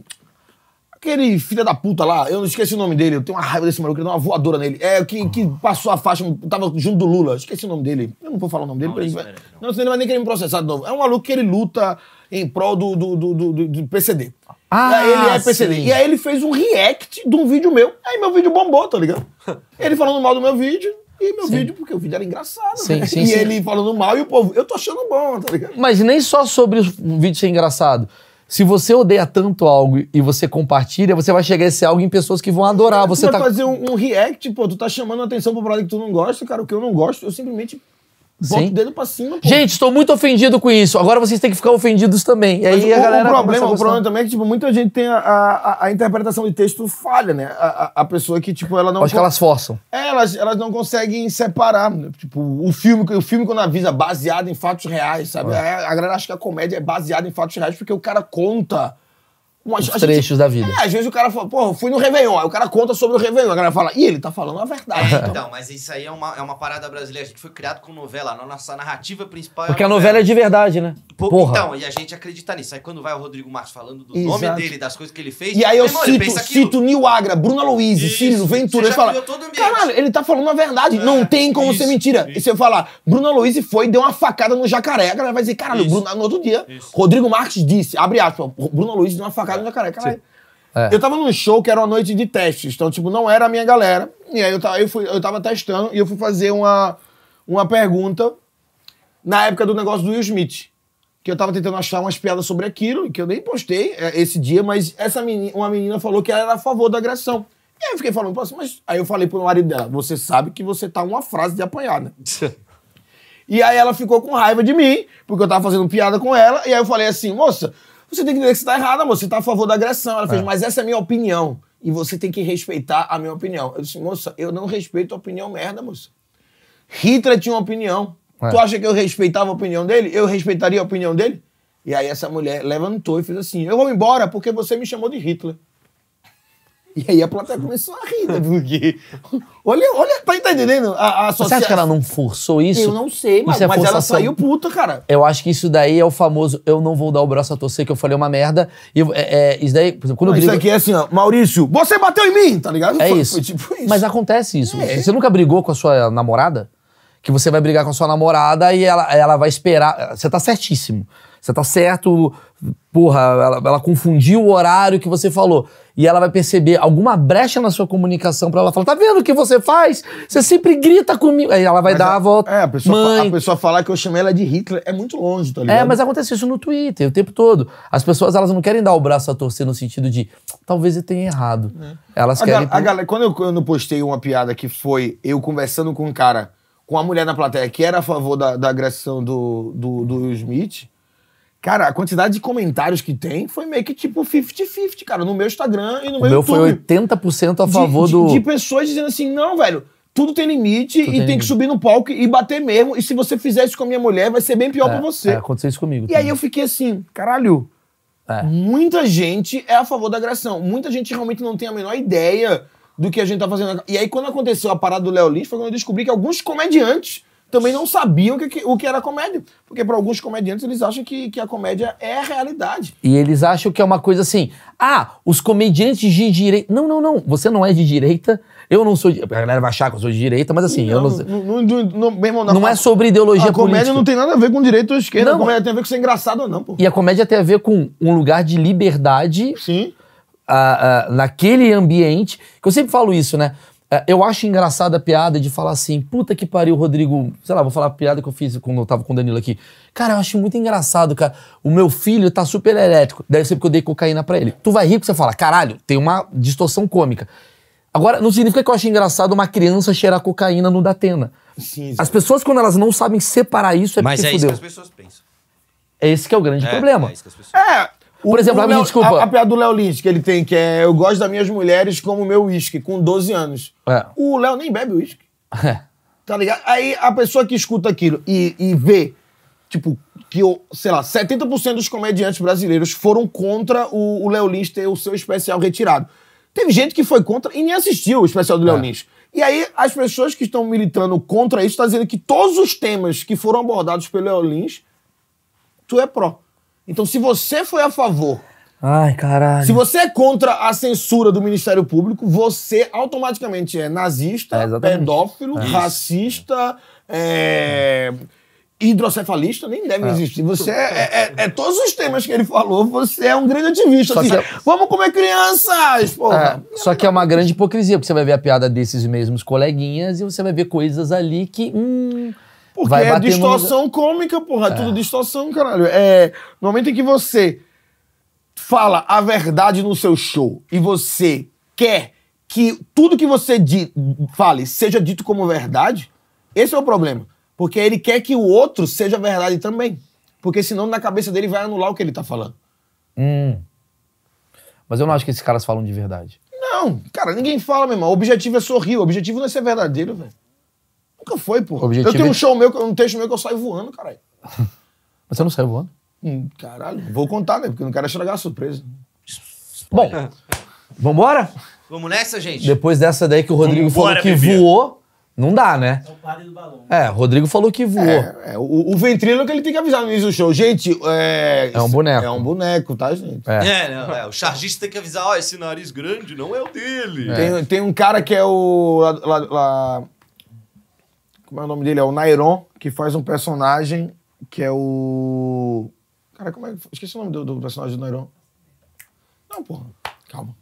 Aquele filho da puta lá, eu não esqueci o nome dele, eu tenho uma raiva desse maluco, ele deu uma voadora nele. É, que, que passou a faixa, tava junto do Lula, esqueci o nome dele. Eu não vou falar o nome dele, pra ele é Não, senão ele vai nem querer me processar de novo. É um maluco que ele luta em prol do, do, do, do, do PCD. Ah, ele é ah, PCD. Sim. E aí ele fez um react de um vídeo meu. Aí meu vídeo bombou, tá ligado? [laughs] ele falando mal do meu vídeo. E meu sim. vídeo, porque o vídeo era engraçado. Sim, né? sim, e sim. ele falando mal e o povo, eu tô achando bom, tá ligado? Mas nem só sobre o vídeo ser engraçado. Se você odeia tanto algo e você compartilha, você vai chegar a esse algo em pessoas que vão adorar. É, você vai tá... fazer um, um, react, pô, tu tá chamando a atenção pro lado que tu não gosta, cara. O que eu não gosto, eu simplesmente Bota Sim. o dedo pra cima, pô. Gente, estou muito ofendido com isso. Agora vocês têm que ficar ofendidos também. E aí a galera. O problema, o problema também é que, tipo, muita gente tem a, a, a interpretação de texto falha, né? A, a, pessoa que, tipo, ela não. Acho que elas forçam. É, elas, elas não conseguem separar. Né? Tipo, o filme, o filme quando avisa baseado em fatos reais, sabe? Ah. É. A galera acha que a comédia é baseada em fatos reais porque o cara conta Umas, trechos gente, da vida. É, às vezes o cara fala, pô, fui no Réveillon. Aí o cara conta sobre o Réveillon. A galera fala, ih, ele tá falando a verdade. É, então. mas isso aí é uma, é uma parada brasileira. A gente foi criado com novela. A nossa narrativa principal é Porque a novela. é de verdade, né? Porra. Então, e a gente acredita nisso. Aí quando vai o Rodrigo Marcos falando do Exato. nome dele, das coisas que ele fez. E aí eu irmão, cito, cito Nil Agra, Bruna Luiz, Ciro Cílio Ventura. Ele fala, caralho, ele tá falando a verdade. É, não tem como isso, ser mentira. Isso. E se eu falar, Bruna Luiz foi e deu uma facada no jacaré, a galera vai dizer, caralho, no outro dia, Rodrigo Marques disse, abre aspas, Bruna Luiz deu uma facada cara. É. Eu tava num show que era uma noite de testes, então, tipo, não era a minha galera. E aí eu tava, eu fui, eu tava testando e eu fui fazer uma, uma pergunta na época do negócio do Will Smith. Que eu tava tentando achar umas piadas sobre aquilo, que eu nem postei é, esse dia, mas essa menina, uma menina falou que ela era a favor da agressão. E aí eu fiquei falando, assim, mas. Aí eu falei pro marido dela: você sabe que você tá uma frase de apanhar, né? [laughs] e aí ela ficou com raiva de mim, porque eu tava fazendo piada com ela, e aí eu falei assim, moça, você tem que dizer que você tá errada, amor. Você tá a favor da agressão. Ela fez, é. mas essa é a minha opinião. E você tem que respeitar a minha opinião. Eu disse, moça, eu não respeito a opinião merda, moça. Hitler tinha uma opinião. É. Tu acha que eu respeitava a opinião dele? Eu respeitaria a opinião dele? E aí essa mulher levantou e fez assim: Eu vou embora porque você me chamou de Hitler. E aí a plateia começou a rir, né? Porque. Olha, olha, tá entendendo? A, a Você acha que ela não forçou isso? Eu não sei, mas, é mas ela saiu puta, cara. Eu acho que isso daí é o famoso eu não vou dar o braço a torcer, que eu falei uma merda. E, é, é, isso daí, por exemplo, quando não, eu brigo... Isso aqui é assim, ó, Maurício, você bateu em mim, tá ligado? É foi, isso. Foi tipo isso. Mas acontece isso. É. Você nunca brigou com a sua namorada? Que você vai brigar com a sua namorada e ela, ela vai esperar. Você tá certíssimo. Você tá certo, porra, ela, ela confundiu o horário que você falou. E ela vai perceber alguma brecha na sua comunicação para ela falar: tá vendo o que você faz? Você sempre grita comigo. Aí ela vai mas dar a, a volta. É, a pessoa, Mãe. a pessoa falar que eu chamei ela de Hitler é muito longe, tá ligado? É, mas acontece isso no Twitter o tempo todo. As pessoas elas não querem dar o braço a torcer no sentido de talvez eu tenha errado. É. Elas a querem. a galera, quando eu, quando eu postei uma piada que foi eu conversando com um cara, com a mulher na plateia que era a favor da, da agressão do, do, do Will Smith Cara, a quantidade de comentários que tem foi meio que tipo 50-50, cara, no meu Instagram e no o meu, meu YouTube. foi 80% a favor de, de, do. De pessoas dizendo assim: não, velho, tudo tem limite e tem, que subir no palco e bater mesmo. E se você fizer isso com a minha mulher, vai ser bem pior é, pra você. É, aconteceu isso comigo. E também. aí eu fiquei assim: caralho, é. muita gente é a favor da agressão. Muita gente realmente não tem a menor ideia do que a gente tá fazendo. E aí, quando aconteceu a parada do Léo Lins, foi quando eu descobri que alguns comediantes também não sabiam que, que, o que era comédia. Porque para alguns comediantes eles acham que, que a comédia é a realidade. E eles acham que é uma coisa assim: ah, os comediantes de direita. Não, não, não. Você não é de direita. Eu não sou. De... A galera vai achar que eu sou de direita, mas assim. Não, eu não... Não, não, não é sobre ideologia política. A comédia política. não tem nada a ver com direita ou esquerda. Não, a comédia tem a ver com ser engraçado ou não, pô. E a comédia tem a ver com um lugar de liberdade. Sim. Uh, uh, naquele ambiente. Que eu sempre falo isso, né? É, eu acho engraçada a piada de falar assim, puta que pariu, Rodrigo. Sei lá, vou falar a piada que eu fiz quando eu tava com o Danilo aqui. Cara, eu acho muito engraçado, cara. O meu filho tá super elétrico. Deve ser porque eu dei cocaína para ele. Tu vai rir porque você fala, caralho, tem uma distorção cômica. Agora, não significa que eu acho engraçado uma criança cheirar cocaína no Datena. Sim, sim. As pessoas, quando elas não sabem separar isso, é Mas porque é fudeu. isso que as pessoas pensam. É esse que é o grande é, problema. É, isso que as pessoas... é por o, exemplo, o Léo, desculpa. A, a piada do Léo Lins que ele tem, que é Eu gosto das minhas mulheres como meu uísque, com 12 anos. É. O Léo nem bebe uísque. [laughs] É. Tá ligado? Aí a pessoa que escuta aquilo e, e vê, tipo, que, eu, sei lá, 70% dos comediantes brasileiros foram contra o, o Léo Lins ter o seu especial retirado. Teve gente que foi contra e nem assistiu o especial do é. Léo Lins. E aí, as pessoas que estão militando contra isso estão tá dizendo que todos os temas que foram abordados pelo Léo Lins, tu é pró. Então, se você foi a favor. Ai, caralho. Se você é contra a censura do Ministério Público, você automaticamente é nazista, é, pedófilo, é racista, é, hidrocefalista, nem deve é. existir. Você é, é, é, todos os temas que ele falou, você é um grande ativista. Assim, Vamos comer crianças! Porra. só que é uma grande hipocrisia, porque você vai ver a piada desses mesmos coleguinhas e você vai ver coisas ali que. Hum, porque vai é distorção no... cômica, porra. É. tudo é. distorção, caralho. É, no momento em que você fala a verdade no seu show e você quer que tudo que você di, fale seja dito como verdade, esse é o problema. Porque ele quer que o outro seja verdade também. Porque senão na cabeça dele vai anular o que ele tá falando. Hum. Mas eu não acho que esses caras falam de verdade. Não, cara, ninguém fala, meu irmão. O objetivo é sorrir, o objetivo não é ser verdadeiro, velho. Nunca foi, pô. Objetivo eu tenho um é show meu, um texto meu que eu saio voando, caralho. [laughs] Você não saiu voando? Hum, caralho, vou contar, né? Porque eu não quero estragar a surpresa. Bom, [laughs] vambora? Vamos nessa, gente? Depois dessa daí que o Rodrigo Vambora, falou que bebê. voou, não dá, né? É o padre do balão. É, o Rodrigo falou que voou. É, é, o, o que ele tem que avisar no início do show. Gente, é... É um boneco. É um boneco, tá, gente? É. é, não, é, o chargista tem que avisar, ó, esse nariz grande não é o dele. Tem, tem um cara que é o... Lá, lá, lá, como é o nome dele? É o Nairon, que faz um personagem que é o. Cara, como é que. Esqueci o nome do, do personagem do Nairon. Não, porra. Calma.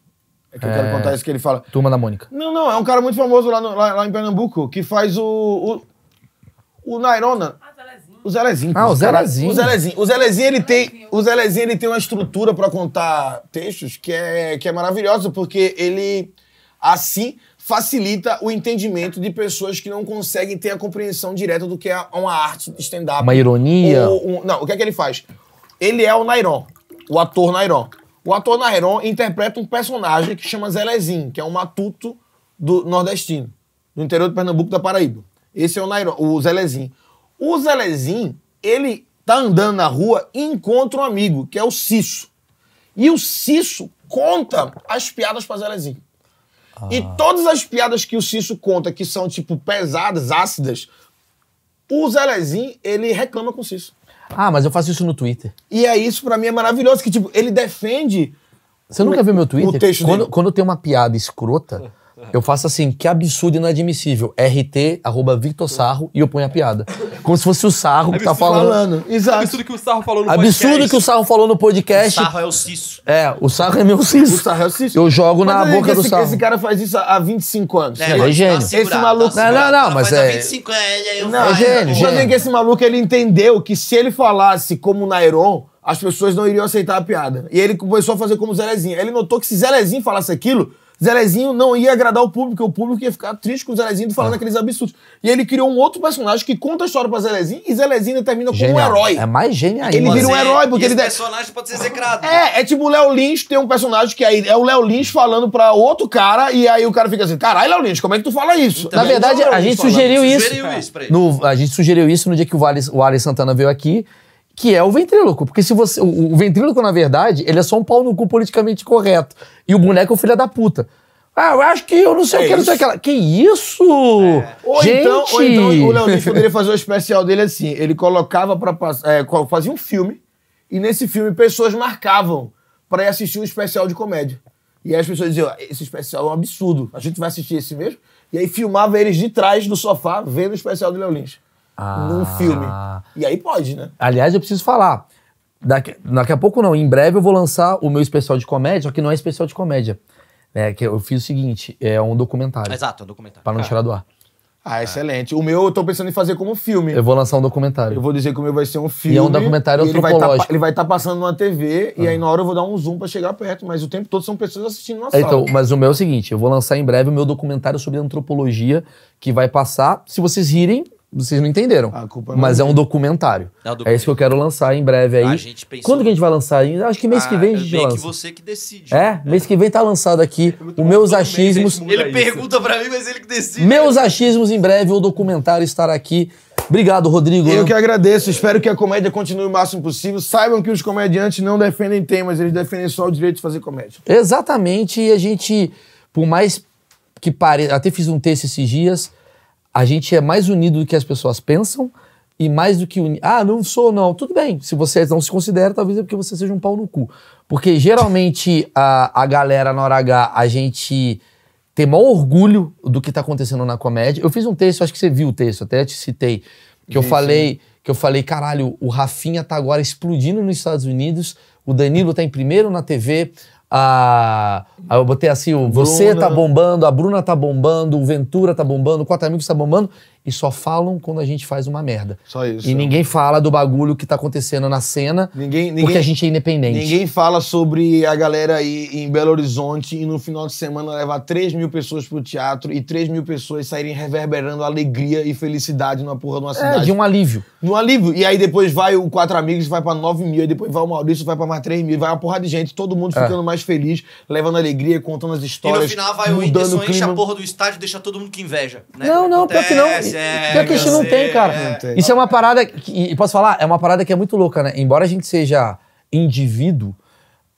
É que eu quero é, contar isso que ele fala. Turma da Mônica. Não, não, é um cara muito famoso lá, no- lá- lá em Pernambuco, que faz o. O, o Nairona. Né? Ah, o Zelezinho. Ah, o Zé O Zelezinho. O Zelezinho, ele tem, o Zelezinho, ele tem uma estrutura pra contar textos que é, que é maravilhosa, porque ele, assim, facilita o entendimento de pessoas que não conseguem ter a compreensão direta do que é uma arte stand-up. Uma ironia? Ou, um, não, o que é que ele faz? Ele é o Nairon, o ator Nairon. O ator Nairon interpreta um personagem que chama Zelezinho, que é um matuto do nordestino, do interior de Pernambuco da Paraíba. Esse é o Nairon, o Zelezinho. O Zelezinho, ele tá andando na rua e encontra um amigo, que é o Cisso. E o Cisso conta as piadas pra Zelezinho. E ah. todas as piadas que o Cício conta, que são, tipo, pesadas, ácidas, o Zelezin, ele reclama com o Cício. Ah, mas eu faço isso no Twitter. E é isso, para mim, é maravilhoso, que, tipo, ele defende... Você nunca viu meu Twitter? O texto quando, dele. quando tem uma piada escrota, [laughs] Eu faço assim, que absurdo inadmissível. RT, arroba Victor Sarro, e eu ponho a piada. Como se fosse o Sarro que tá falando. falando. Exato. Absurdo que o Sarro falou no absurdo podcast. Absurdo que o Sarro falou no podcast. O Sarro é o Cício. É, o Sarro é meu Cício. O Sarro é o Cício. Eu jogo mas na boca esse, do Sarro. Esse cara faz isso há 25 anos. É, é tá gênio. Tá esse maluco... Não, não, não, mas é... 25 anos, é, é não, é, é gênio, gênio. Mas é que esse maluco, ele entendeu que se ele falasse como o Nairon as pessoas não iriam aceitar a piada. E ele começou a fazer como Zelezinho. Ele notou que se Zelezinho falasse aquilo, Zelezinho não ia agradar o público, o público ia ficar triste com o Zelezinho falando é. aqueles absurdos. E ele criou um outro personagem que conta a história pra Zelezinho e Zelezinho termina como um herói. É mais gênio ainda. Ele vira um herói, é, porque ele. Esse personagem pode ser execrado. É, é tipo o Léo Lins tem um personagem que aí é o Léo Lins falando pra outro cara, e aí o cara fica assim: caralho, Léo Lins, como é que tu fala isso? Então, Na verdade, então, a gente sugeriu isso. a gente sugeriu isso no dia que o, Alex, o Santana veio aqui que é o ventríloco. Porque se você. O, o ventríloco, na verdade, ele é só um pau no cu politicamente correto. E o boneco é o filho da puta. Ah, eu acho que eu não sei é o que, isso. não sei aquela. Que isso? É. Ou, Gente. Então, ou então o Leonis poderia fazer o especial dele assim. Ele colocava para é, fazia um filme, e nesse filme pessoas marcavam para ir assistir um especial de comédia. E aí as pessoas diziam: esse especial é um absurdo, a gente vai assistir esse mesmo. E aí filmava eles de trás do sofá, vendo o especial do Léo ah. num filme. E aí pode, né? Aliás, eu preciso falar. Daqui, daqui a pouco não, em breve eu vou lançar o meu especial de comédia, só que não é especial de comédia. É, que eu fiz o seguinte, é um documentário. Exato, é um documentário. Pra não Cara. tirar do ar. Ah, excelente. O meu eu tô pensando em fazer como filme. Eu vou lançar um documentário. Eu vou dizer que o meu vai ser um filme. E é um documentário ele antropológico. Vai tá, ele vai estar tá passando na TV e aí ah. na hora eu vou dar um zoom para chegar perto, mas o tempo todo são pessoas assistindo na é, sala. Então, mas o meu é o seguinte, eu vou lançar em breve o meu documentário sobre antropologia que vai passar. Se vocês rirem, vocês não entenderam. mas é um documentário. É, documentário. é isso que eu quero lançar em breve aí. Pensou... Quando que a gente vai lançar? Acho que mês ah, que vem a gente lança. que você que decide. É, é. mês que vem tá lançado aqui é os meus achismos. Ele isso. pergunta para mim, mas ele que decide. Né? Meus achismos em breve, o documentário estará aqui. Obrigado, Rodrigo. Eu que agradeço. Espero que a comédia continue o máximo possível. Saibam que os comediantes não defendem temas, eles defendem só o direito de fazer comédia. Exatamente. E a gente, por mais que pareça... Até fiz um texto esses dias a gente é mais unido do que as pessoas pensam e mais do que unido. Ah, não sou, não. Tudo bem. Se você não se considera, talvez é porque você seja um pau no cu. Porque geralmente [laughs] a, a galera na hora H, a gente tem maior orgulho do que está acontecendo na comédia. Eu fiz um texto, acho que você viu o texto, até te citei, que eu falei, que eu falei, caralho, o Rafinha tá agora explodindo nos Estados Unidos, o Danilo tá em primeiro na TV, a. eu botei assim: o Bruna. você tá bombando, a Bruna tá bombando, o Ventura tá bombando, o Quatro Amigos tá bombando e só falam quando a gente faz uma merda. Só isso. E é. ninguém fala do bagulho que tá acontecendo na cena, ninguém, ninguém, porque a gente é independente. Ninguém fala sobre a galera aí em Belo Horizonte e no final de semana levar 3 mil pessoas pro teatro e 3 mil pessoas saírem reverberando alegria e felicidade numa porra de uma é, cidade. É, de um alívio. Num alívio. E aí depois vai o Quatro Amigos, vai pra 9 mil, e depois vai o Maurício, vai pra mais 3 mil, vai uma porra de gente, todo mundo é. ficando mais feliz, levando alegria, contando as histórias. E no final vai o Whindersson, enche a porra do estádio, deixa todo mundo que inveja. Né? Não, não, pior que não. É, pior que a gente não tem, cara. É. Não tem. Isso é uma parada. Que, e posso falar? É uma parada que é muito louca, né? Embora a gente seja indivíduo.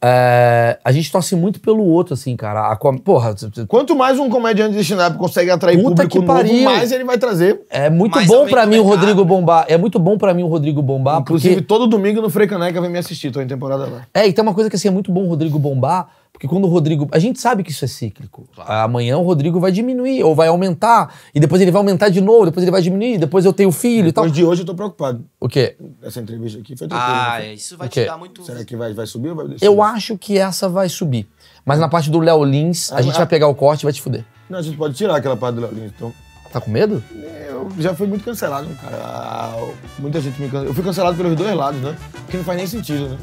É, a gente torce muito pelo outro, assim, cara. A, porra, Quanto mais um comediante de stand consegue atrair Puta público novo, mais ele vai trazer. É muito bom para mim o Rodrigo né? Bombar. É muito bom para mim o Rodrigo Bombar. Inclusive, porque... todo domingo no Frecaneca vem me assistir, tô em temporada lá. É, e tem uma coisa que assim, é muito bom o Rodrigo Bombar porque quando o Rodrigo. A gente sabe que isso é cíclico. Claro. Amanhã o Rodrigo vai diminuir, ou vai aumentar, e depois ele vai aumentar de novo, depois ele vai diminuir, depois eu tenho filho depois e tal. Depois de hoje eu tô preocupado. O quê? Essa entrevista aqui foi tranquila. Ah, isso vai te dar muito. Será que vai, vai subir ou vai descer? Eu acho que essa vai subir. Mas na parte do Léo Lins, a, a ah, gente a... vai ah. pegar o corte e vai te fuder. Não, a gente pode tirar aquela parte do Léo Lins, então. Tá com medo? Eu já fui muito cancelado, cara. Ah, muita gente me cancelou. Eu fui cancelado pelos dois lados, né? Que não faz nem sentido, né?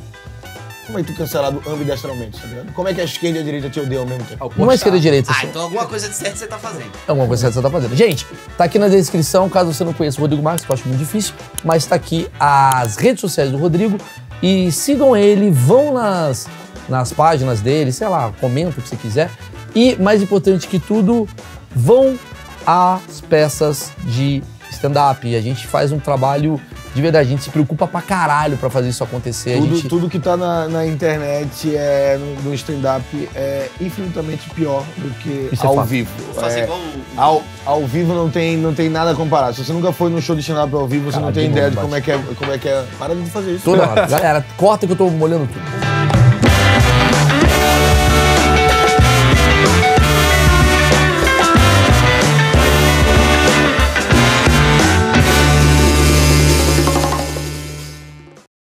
Como é que tu cancelado ambidestralmente, tá ligado? Como é que a esquerda e a direita te odeiam ao mesmo tempo? Não é esquerda e direita. Ah, então alguma coisa de certo você tá fazendo. Alguma é coisa certo você tá fazendo. Gente, tá aqui na descrição, caso você não conheça o Rodrigo Marques, que eu acho muito difícil, mas tá aqui as redes sociais do Rodrigo. E sigam ele, vão nas, nas páginas dele, sei lá, comenta o que você quiser. E, mais importante que tudo, vão às peças de stand-up. A gente faz um trabalho de verdade, a gente se preocupa pra caralho pra fazer isso acontecer. Tudo, gente... tudo que tá na, na internet, é, no, no stand-up, é infinitamente pior do que isso é ao é vivo. É, ao, ao vivo não tem, não tem nada comparado. Se você nunca foi num show de stand-up ao vivo, você Cara, não tem ideia de como é, que é, como é que é. Para de fazer isso. Toda [laughs] hora. Galera, corta que eu tô molhando tudo.